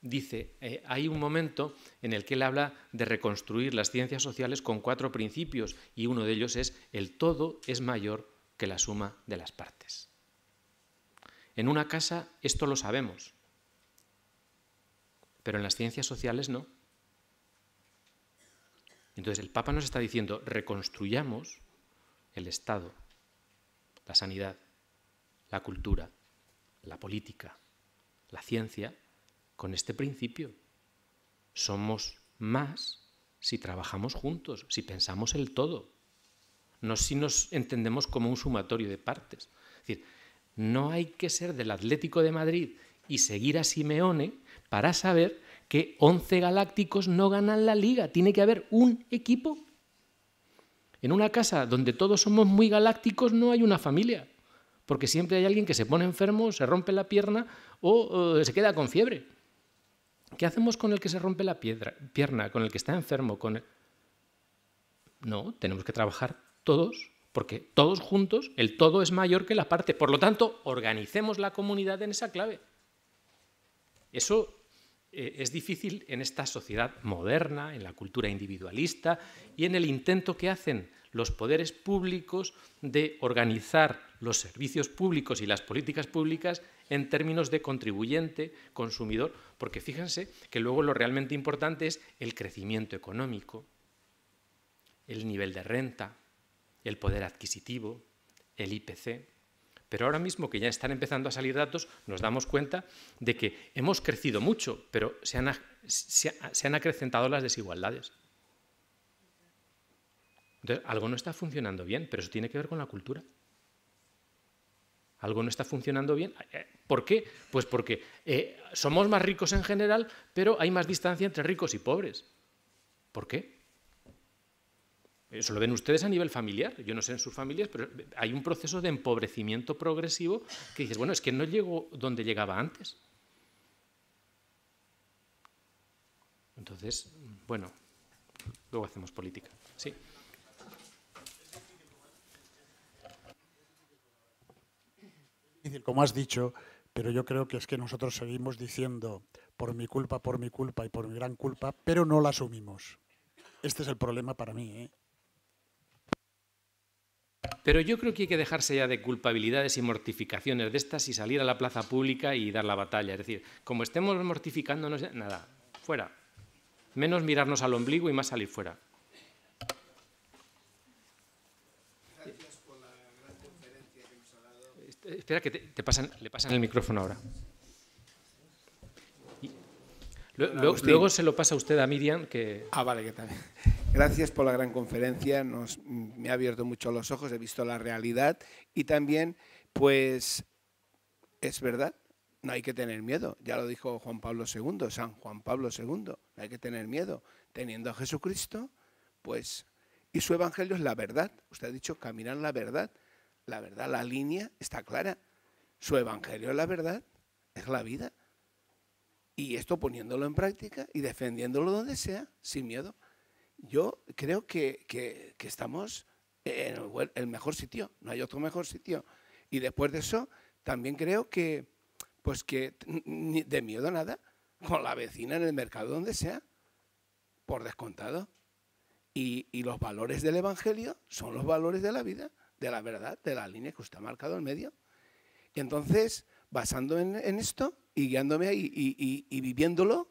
dice, eh, hay un momento en el que él habla de reconstruir las ciencias sociales con cuatro principios y uno de ellos es el todo es mayor que la suma de las partes. En una casa esto lo sabemos, pero en las ciencias sociales no. Entonces el Papa nos está diciendo, reconstruyamos el Estado, la sanidad, la cultura, la política, la ciencia, con este principio. Somos más si trabajamos juntos, si pensamos el todo, no si nos entendemos como un sumatorio de partes. Es decir, no hay que ser del Atlético de Madrid y seguir a Simeone para saber que 11 galácticos no ganan la liga, tiene que haber un equipo. En una casa donde todos somos muy galácticos no hay una familia, porque siempre hay alguien que se pone enfermo, se rompe la pierna o, se queda con fiebre. ¿Qué hacemos con el que se rompe la pierna, con el que está enfermo? Con No, tenemos que trabajar todos, porque todos juntos el todo es mayor que la parte. Por lo tanto, organicemos la comunidad en esa clave. Eso eh, es difícil en esta sociedad moderna, en la cultura individualista y en el intento que hacen los poderes públicos de organizar los servicios públicos y las políticas públicas en términos de contribuyente, consumidor, porque fíjense que luego lo realmente importante es el crecimiento económico, el nivel de renta, el poder adquisitivo, el IPC. Pero ahora mismo que ya están empezando a salir datos, nos damos cuenta de que hemos crecido mucho, pero se han, acrecentado las desigualdades. Entonces, algo no está funcionando bien, pero eso tiene que ver con la cultura. Algo no está funcionando bien. ¿Por qué? Pues porque eh, somos más ricos en general, pero hay más distancia entre ricos y pobres. ¿Por qué? Eso lo ven ustedes a nivel familiar, yo no sé en sus familias, pero hay un proceso de empobrecimiento progresivo que dices, bueno, es que no llego donde llegaba antes. Entonces, bueno, luego hacemos política. Sí. como has dicho, pero yo creo que es que nosotros seguimos diciendo por mi culpa, por mi culpa y por mi gran culpa, pero no la asumimos. Este es el problema para mí. ¿eh? Pero yo creo que hay que dejarse ya de culpabilidades y mortificaciones de estas y salir a la plaza pública y dar la batalla. Es decir, como estemos mortificándonos, nada, fuera. Menos mirarnos al ombligo y más salir fuera. Gracias por la gran conferencia que hemos Espera que te, le pasan el micrófono ahora. Luego, se lo pasa a usted a Miriam que... Ah, vale, que también. Gracias por la gran conferencia, Nos, me ha abierto mucho los ojos, he visto la realidad y también, pues, es verdad, no hay que tener miedo, ya lo dijo Juan Pablo II, San Juan Pablo II, no hay que tener miedo. Teniendo a Jesucristo, pues, y su evangelio es la verdad, usted ha dicho caminar la verdad, la verdad, la línea está clara, su evangelio es la verdad, es la vida. Y esto poniéndolo en práctica y defendiéndolo donde sea, sin miedo yo creo que, estamos en el, mejor sitio, no hay otro mejor sitio. Y después de eso, también creo que, pues que de miedo a nada, con la vecina en el mercado donde sea, por descontado. Y, los valores del Evangelio son los valores de la vida, de la verdad, de la línea que usted ha marcado en medio. Y entonces, basando en, esto y guiándome ahí y, viviéndolo,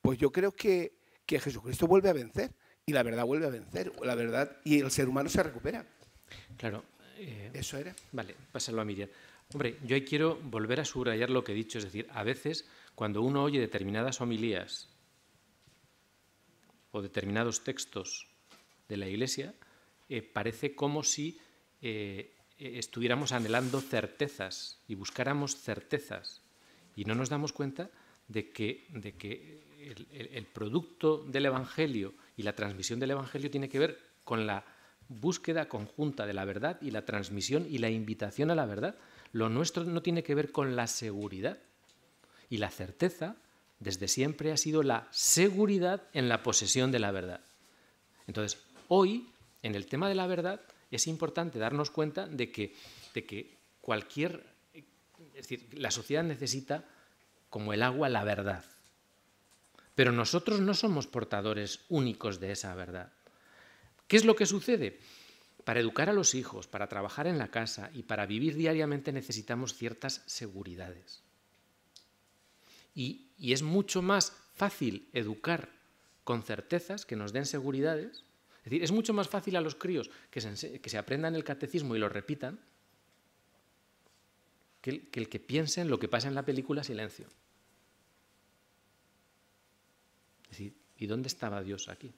pues yo creo que Jesucristo vuelve a vencer y la verdad vuelve a vencer, la verdad y el ser humano se recupera. Claro. Eh, Eso era. Vale, pásalo a Miriam. Hombre, yo ahí quiero volver a subrayar lo que he dicho, es decir, a veces cuando uno oye determinadas homilías o determinados textos de la Iglesia, eh, parece como si eh, e-, estuviéramos anhelando certezas y buscáramos certezas y no nos damos cuenta de que, de que el producto del Evangelio y la transmisión del Evangelio tiene que ver con la búsqueda conjunta de la verdad y la transmisión y la invitación a la verdad. Lo nuestro no tiene que ver con la seguridad. Y la certeza desde siempre ha sido la seguridad en la posesión de la verdad. Entonces, hoy, en el tema de la verdad, es importante darnos cuenta de que, cualquier... Es decir, la sociedad necesita como el agua la verdad. Pero nosotros no somos portadores únicos de esa verdad. ¿Qué es lo que sucede? Para educar a los hijos, para trabajar en la casa y para vivir diariamente necesitamos ciertas seguridades. Y, es mucho más fácil educar con certezas que nos den seguridades. Es decir, es mucho más fácil a los críos que se, aprendan el catecismo y lo repitan que el, que el que en lo que pasa en la película Silencio. Es decir, ¿y dónde estaba Dios aquí?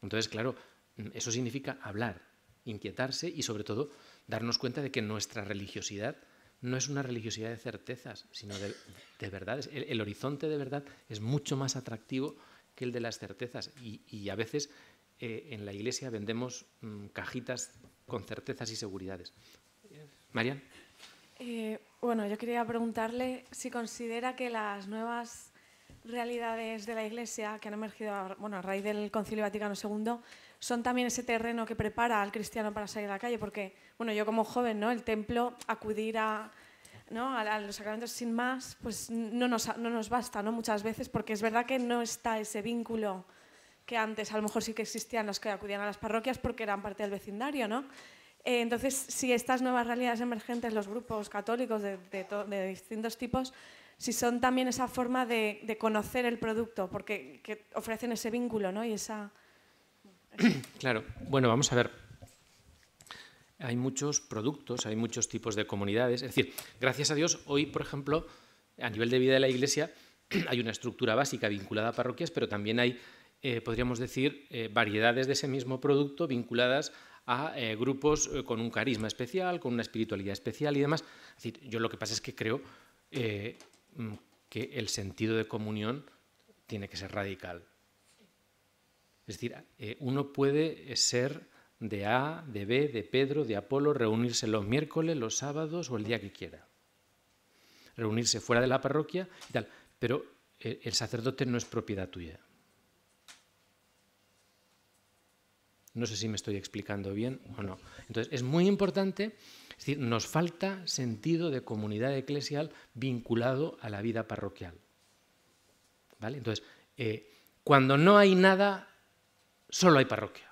Entonces, claro, mm, eso significa hablar, inquietarse y sobre todo darnos cuenta de que nuestra religiosidad no es una religiosidad de certezas, sino de, verdades. El, horizonte de verdad es mucho más atractivo que el de las certezas. Y, a veces eh, en la iglesia vendemos mm, cajitas con certezas y seguridades. María. Eh, bueno, yo quería preguntarle si considera que las nuevas realidades de la Iglesia que han emergido a, bueno, a raíz del Concilio Vaticano II son también ese terreno que prepara al cristiano para salir a la calle, porque bueno, yo como joven, ¿no? el templo, acudir a, ¿no? a, los sacramentos sin más, pues no nos, basta ¿no? muchas veces, porque es verdad que no está ese vínculo que antes a lo mejor sí que existían los que acudían a las parroquias porque eran parte del vecindario, ¿no? Eh, entonces, si estas nuevas realidades emergentes, los grupos católicos de distintos tipos, si son también esa forma de, conocer el producto, porque ofrecen ese vínculo ¿no? y esa... Claro, bueno, vamos a ver. Hay muchos productos, hay muchos tipos de comunidades. Es decir, gracias a Dios, hoy, por ejemplo, a nivel de vida de la Iglesia, hay una estructura básica vinculada a parroquias, pero también hay, eh, podríamos decir, eh, variedades de ese mismo producto vinculadas a eh, grupos con un carisma especial, con una espiritualidad especial y demás. Es decir, yo lo que pasa es que creo Mm, que el sentido de comunión tiene que ser radical. Es decir, eh, uno puede ser de A, de B, de Pedro, de Apolo, reunirse los miércoles, los sábados o el día que quiera. Reunirse fuera de la parroquia y tal. Pero eh, el sacerdote no es propiedad tuya. No sé si me estoy explicando bien o no. Entonces, es muy importante es decir, nos falta sentido de comunidad eclesial vinculado a la vida parroquial. ¿Vale? Entonces, eh, cuando no hay nada, solo hay parroquia.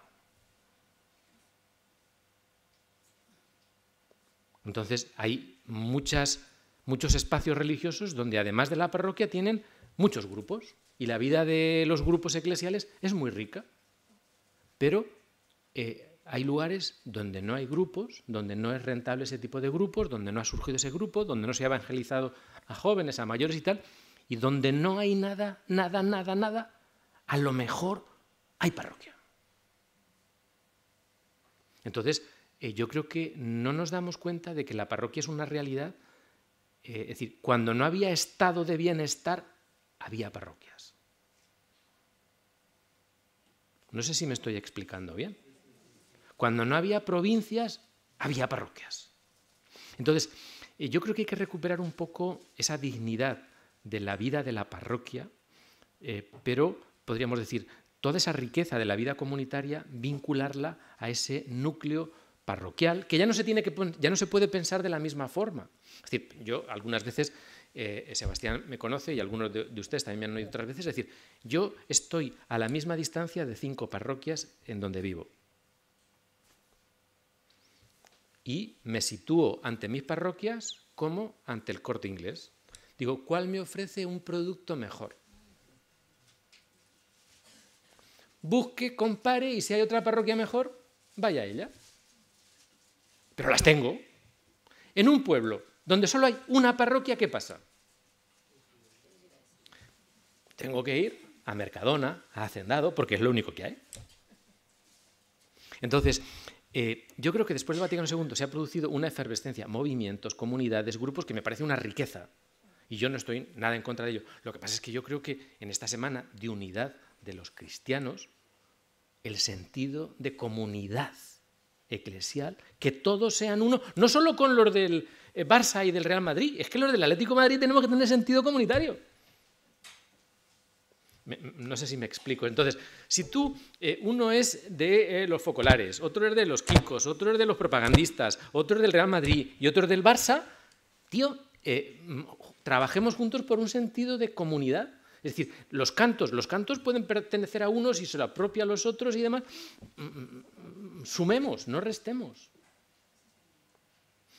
Entonces, hay muchos espacios religiosos donde además de la parroquia tienen muchos grupos y la vida de los grupos eclesiales es muy rica. Pero eh, hay lugares donde no hay grupos, donde no es rentable ese tipo de grupos, donde no ha surgido ese grupo, donde no se ha evangelizado a jóvenes, a mayores y tal, y donde no hay nada, nada, nada, nada, a lo mejor hay parroquia. Entonces, eh, yo creo que no nos damos cuenta de que la parroquia es una realidad. Eh, es decir, cuando no había estado de bienestar, había parroquias. No sé si me estoy explicando bien. Cuando no había provincias, había parroquias. Entonces, eh, yo creo que hay que recuperar un poco esa dignidad de la vida de la parroquia, eh, pero podríamos decir, toda esa riqueza de la vida comunitaria, vincularla a ese núcleo parroquial, que ya no se, tiene que, ya no se puede pensar de la misma forma. Es decir, yo algunas veces, eh, Sebastián me conoce y algunos de, de, ustedes también me han oído otras veces, es decir, yo estoy a la misma distancia de cinco parroquias en donde vivo. y me sitúo ante mis parroquias como ante el corte inglés. Digo, ¿cuál me ofrece un producto mejor? Busque, compare y si hay otra parroquia mejor, vaya a ella. Pero las tengo. En un pueblo donde solo hay una parroquia, ¿qué pasa? Tengo que ir a Mercadona, a Hacendado, porque es lo único que hay. Entonces, eh, yo creo que después del Vaticano II se ha producido una efervescencia, movimientos, comunidades, grupos, que me parece una riqueza. Y yo no estoy nada en contra de ello. Lo que pasa es que yo creo que en esta semana de unidad de los cristianos, el sentido de comunidad eclesial, que todos sean uno, no solo con los del eh, Barça y del Real Madrid, es que los del Atlético Madrid tenemos que tener sentido comunitario no sé si me explico. Entonces, si tú, eh, uno es de eh, los focolares, otro es de los quicos, otro es de los propagandistas, otro es del Real Madrid y otro es del Barça, tío, eh, trabajemos juntos por un sentido de comunidad. Es decir, los cantos, los cantos pueden pertenecer a unos y se lo apropia a los otros y demás. Mm, mm, mm, sumemos, no restemos.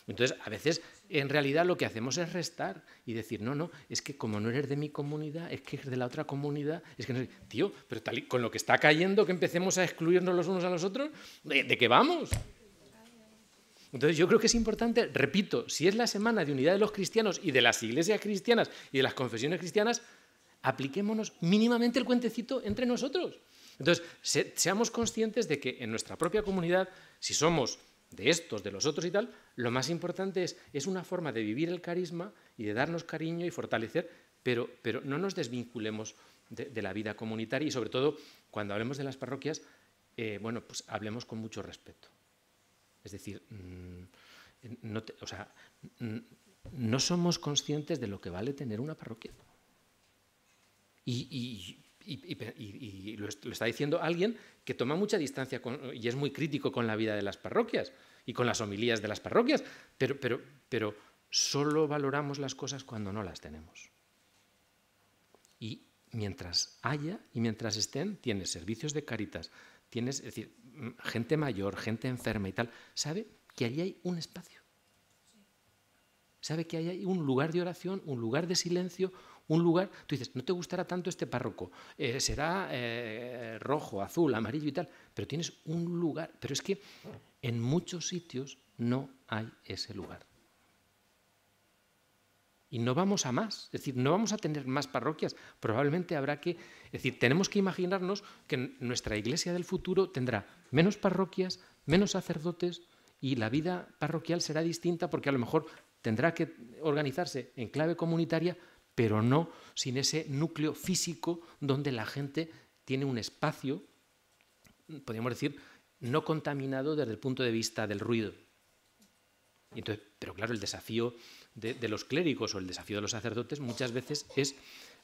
Entonces, a veces en realidad lo que hacemos es restar y decir, no, no, es que como no eres de mi comunidad, es que eres de la otra comunidad, es que no Tío, pero tal con lo que está cayendo, que empecemos a excluirnos los unos a los otros, ¿de, qué vamos? Entonces yo creo que es importante, repito, si es la semana de unidad de los cristianos y de las iglesias cristianas y de las confesiones cristianas, apliquémonos mínimamente el cuentecito entre nosotros. Entonces, seamos conscientes de que en nuestra propia comunidad, si somos de estos, de los otros y tal, lo más importante es, es una forma de vivir el carisma y de darnos cariño y fortalecer, pero, pero no nos desvinculemos de, la vida comunitaria y sobre todo cuando hablemos de las parroquias, eh, bueno, pues hablemos con mucho respeto. Es decir, mm, mm, no, somos conscientes de lo que vale tener una parroquia. y y, lo, está diciendo alguien que toma mucha distancia y es muy crítico con la vida de las parroquias y con las homilías de las parroquias, pero, pero, pero solo valoramos las cosas cuando no las tenemos. Y mientras haya y mientras estén, tienes servicios de caritas, tienes, decir, gente mayor, gente enferma y tal, sabe que allí hay un espacio. Sabe que hay un lugar de oración, un lugar de silencio, un lugar, tú dices, no te gustará tanto este párroco, eh, será eh, rojo, azul, amarillo y tal, pero tienes un lugar, pero es que en muchos sitios no hay ese lugar. Y no vamos a más, es decir, no vamos a tener más parroquias, probablemente habrá que, es decir, tenemos que imaginarnos que nuestra iglesia del futuro tendrá menos parroquias, menos sacerdotes y la vida parroquial será distinta porque a lo mejor tendrá que organizarse en clave comunitaria, pero no sin ese núcleo físico donde la gente tiene un espacio, podríamos decir, no contaminado desde el punto de vista del ruido. pero claro, el desafío de, los clérigos o el desafío de los sacerdotes muchas veces es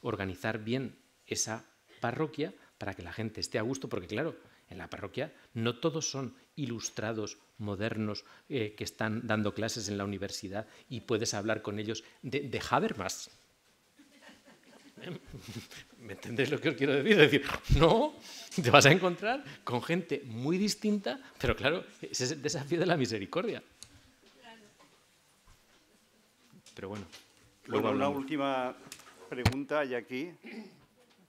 organizar bien esa parroquia para que la gente esté a gusto, porque claro, en la parroquia no todos son ilustrados, modernos, eh, que están dando clases en la universidad y puedes hablar con ellos de, de Habermas, ¿Me entendéis lo que os quiero decir? Es decir, no, te vas a encontrar con gente muy distinta, pero claro, ese es el desafío de la misericordia. Pero bueno. Luego una última pregunta, y aquí.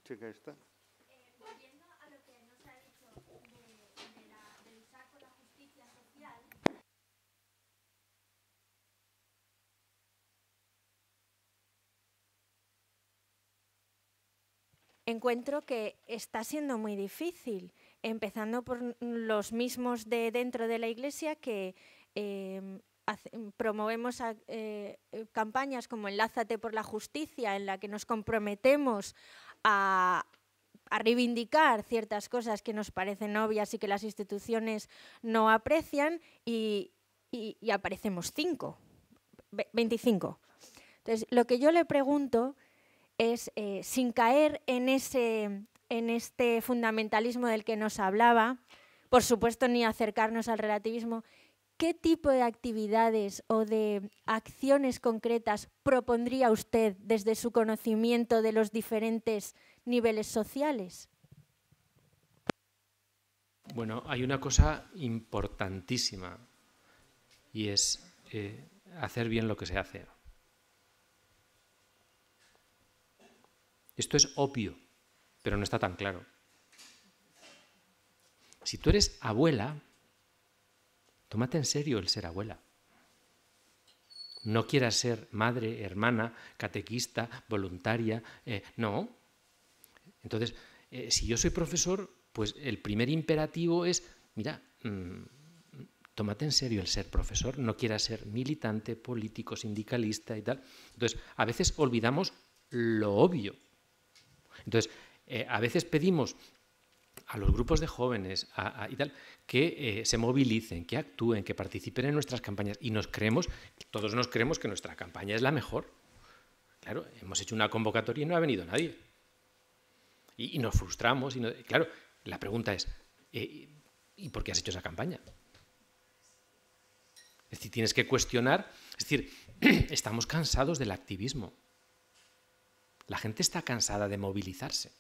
Checa esta. encuentro que está siendo muy difícil, empezando por los mismos de dentro de la Iglesia que em, promovemos eh, campañas como Enlázate por la Justicia, en la que nos comprometemos a, reivindicar ciertas cosas que nos parecen obvias y que las instituciones no aprecian y, aparecemos cinco, 25. Entonces, lo que yo le pregunto es, eh, sin caer en, ese, en este fundamentalismo del que nos hablaba, por supuesto ni acercarnos al relativismo, ¿qué tipo de actividades o de acciones concretas propondría usted desde su conocimiento de los diferentes niveles sociales? Bueno, hay una cosa importantísima y es eh, hacer bien lo que se hace. Esto es obvio, pero no está tan claro. Si tú eres abuela, tómate en serio el ser abuela. No quieras ser madre, hermana, catequista, voluntaria, eh, no. Entonces, eh, si yo soy profesor, pues el primer imperativo es, mira, mm, tómate en serio el ser profesor, no quieras ser militante, político, sindicalista y tal. Entonces, a veces olvidamos lo obvio. Entonces, eh, a veces pedimos a los grupos de jóvenes y tal, que eh, se movilicen, que actúen, que participen en nuestras campañas. Y nos creemos, todos nos creemos que nuestra campaña es la mejor. Claro, hemos hecho una convocatoria y no ha venido nadie. Y, nos frustramos. Y claro, la pregunta es, eh, ¿y por qué has hecho esa campaña? Es decir, tienes que cuestionar. Es decir, estamos cansados del activismo. La gente está cansada de movilizarse.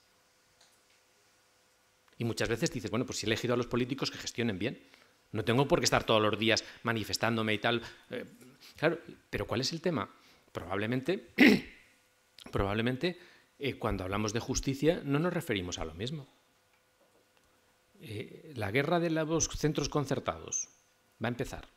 Y muchas veces dices, bueno, pues si he elegido a los políticos que gestionen bien. No tengo por qué estar todos los días manifestándome y tal. Eh, claro, pero ¿cuál es el tema? Probablemente, probablemente eh, cuando hablamos de justicia no nos referimos a lo mismo. Eh, la guerra de los centros concertados va a empezar.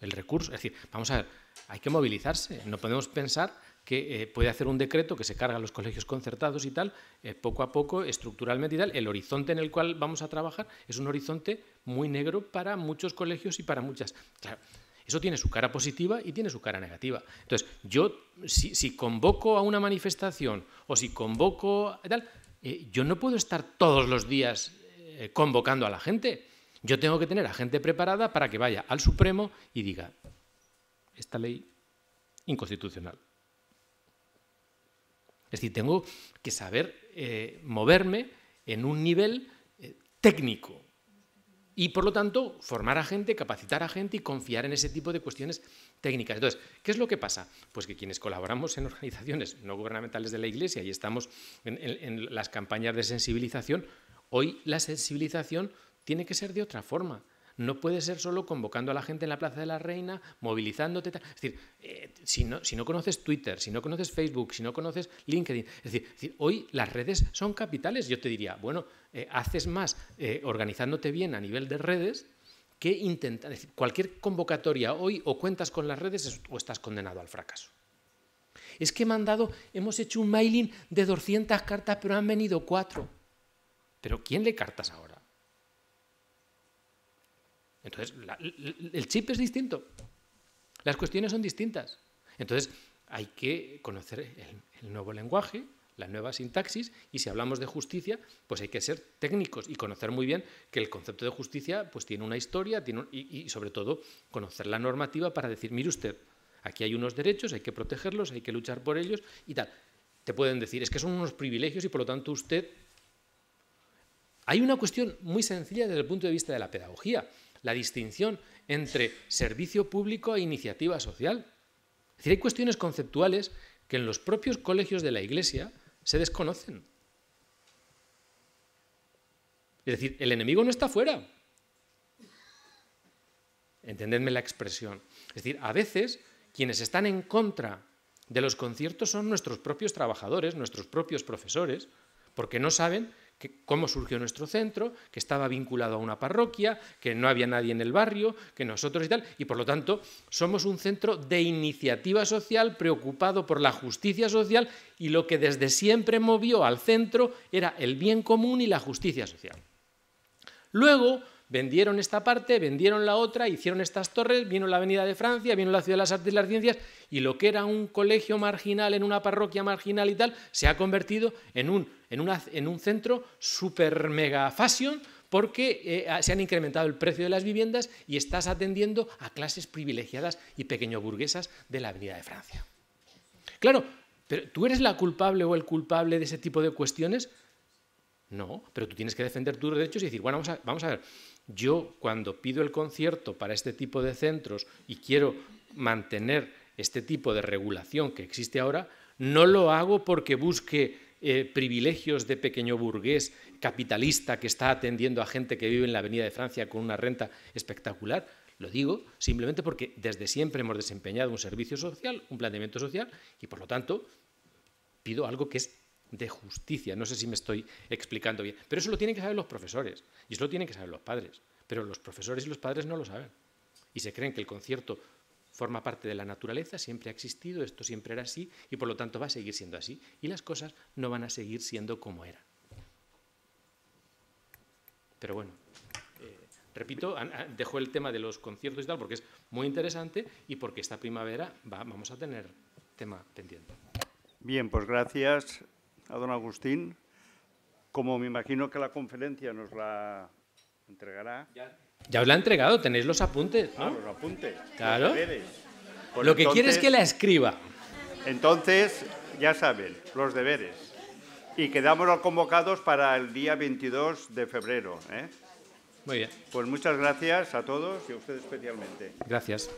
El recurso, es decir, vamos a ver, hay que movilizarse. No podemos pensar que eh, puede hacer un decreto que se carga a los colegios concertados y tal, eh, poco a poco, estructuralmente y tal. El horizonte en el cual vamos a trabajar es un horizonte muy negro para muchos colegios y para muchas. Claro, eso tiene su cara positiva y tiene su cara negativa. Entonces, yo, si, convoco a una manifestación o si convoco tal, eh, yo no puedo estar todos los días convocando a la gente. Yo tengo que tener a gente preparada para que vaya al Supremo y diga, esta ley inconstitucional. Es decir, tengo que saber eh, moverme en un nivel eh, técnico y, por lo tanto, formar a gente, capacitar a gente y confiar en ese tipo de cuestiones técnicas. Entonces, ¿qué es lo que pasa? Pues que quienes colaboramos en organizaciones no gubernamentales de la Iglesia y estamos en las campañas de sensibilización, hoy la sensibilización tiene que ser de otra forma. No puede ser solo convocando a la gente en la Plaza de la Reina, movilizándote. Es decir, eh, si, no, conoces Twitter, si no conoces Facebook, si no conoces LinkedIn, es decir, hoy las redes son capitales. Yo te diría, bueno, eh, haces más eh, organizándote bien a nivel de redes que intentar. decir, cualquier convocatoria hoy o cuentas con las redes o estás condenado al fracaso. Es que he mandado, hemos hecho un mailing de 200 cartas, pero han venido cuatro. ¿Pero quién le cartas ahora? Entonces, el chip es distinto. Las cuestiones son distintas. Entonces, hay que conocer el, nuevo lenguaje, la nueva sintaxis, y si hablamos de justicia, pues hay que ser técnicos y conocer muy bien que el concepto de justicia pues tiene una historia y, y, sobre todo, conocer la normativa para decir, mire usted, aquí hay unos derechos, hay que protegerlos, hay que luchar por ellos y tal. Te pueden decir, es que son unos privilegios y por lo tanto usted... Hay una cuestión muy sencilla desde el punto de vista de la pedagogía la distinción entre servicio público e iniciativa social. Es decir, hay cuestiones conceptuales que en los propios colegios de la Iglesia se desconocen. Es decir, el enemigo no está fuera. Entendedme la expresión. Es decir, a veces quienes están en contra de los conciertos son nuestros propios trabajadores, nuestros propios profesores, porque no saben que, cómo surgió nuestro centro, que estaba vinculado a una parroquia, que no había nadie en el barrio, que nosotros y tal, y por lo tanto somos un centro de iniciativa social preocupado por la justicia social y lo que desde siempre movió al centro era el bien común y la justicia social. Luego, vendieron esta parte, vendieron la otra, hicieron estas torres, vino la Avenida de Francia, vino la Ciudad de las Artes y las Ciencias, y lo que era un colegio marginal en una parroquia marginal y tal, se ha convertido en un, en una, en un centro super mega fashion porque eh, se han incrementado el precio de las viviendas y estás atendiendo a clases privilegiadas y pequeño burguesas de la Avenida de Francia. Claro, pero ¿tú eres la culpable o el culpable de ese tipo de cuestiones? No, pero tú tienes que defender tus derechos y decir, bueno, vamos vamos a ver, yo cuando pido el concierto para este tipo de centros y quiero mantener este tipo de regulación que existe ahora, no lo hago porque busque eh, privilegios de pequeño burgués capitalista que está atendiendo a gente que vive en la Avenida de Francia con una renta espectacular. Lo digo simplemente porque desde siempre hemos desempeñado un servicio social, un planteamiento social, y por lo tanto pido algo que es de justicia. No sé si me estoy explicando bien, pero eso lo tienen que saber los profesores y eso lo tienen que saber los padres, pero los profesores y los padres no lo saben y se creen que el concierto forma parte de la naturaleza, siempre ha existido, esto siempre era así y por lo tanto va a seguir siendo así y las cosas no van a seguir siendo como eran. Pero bueno, eh, repito, dejo el tema de los conciertos y tal porque es muy interesante y porque esta primavera vamos a tener tema pendiente. Bien, pues gracias a don Agustín, como me imagino que la conferencia nos la entregará. Ya os la ha entregado, tenéis los apuntes, ah, los apuntes. Claro. Pues Lo que quieres es que la escriba. Entonces, ya saben, los deberes. Y quedamos convocados para el día 22 de febrero. ¿eh? Muy bien. Pues muchas gracias a todos y a usted especialmente. Gracias.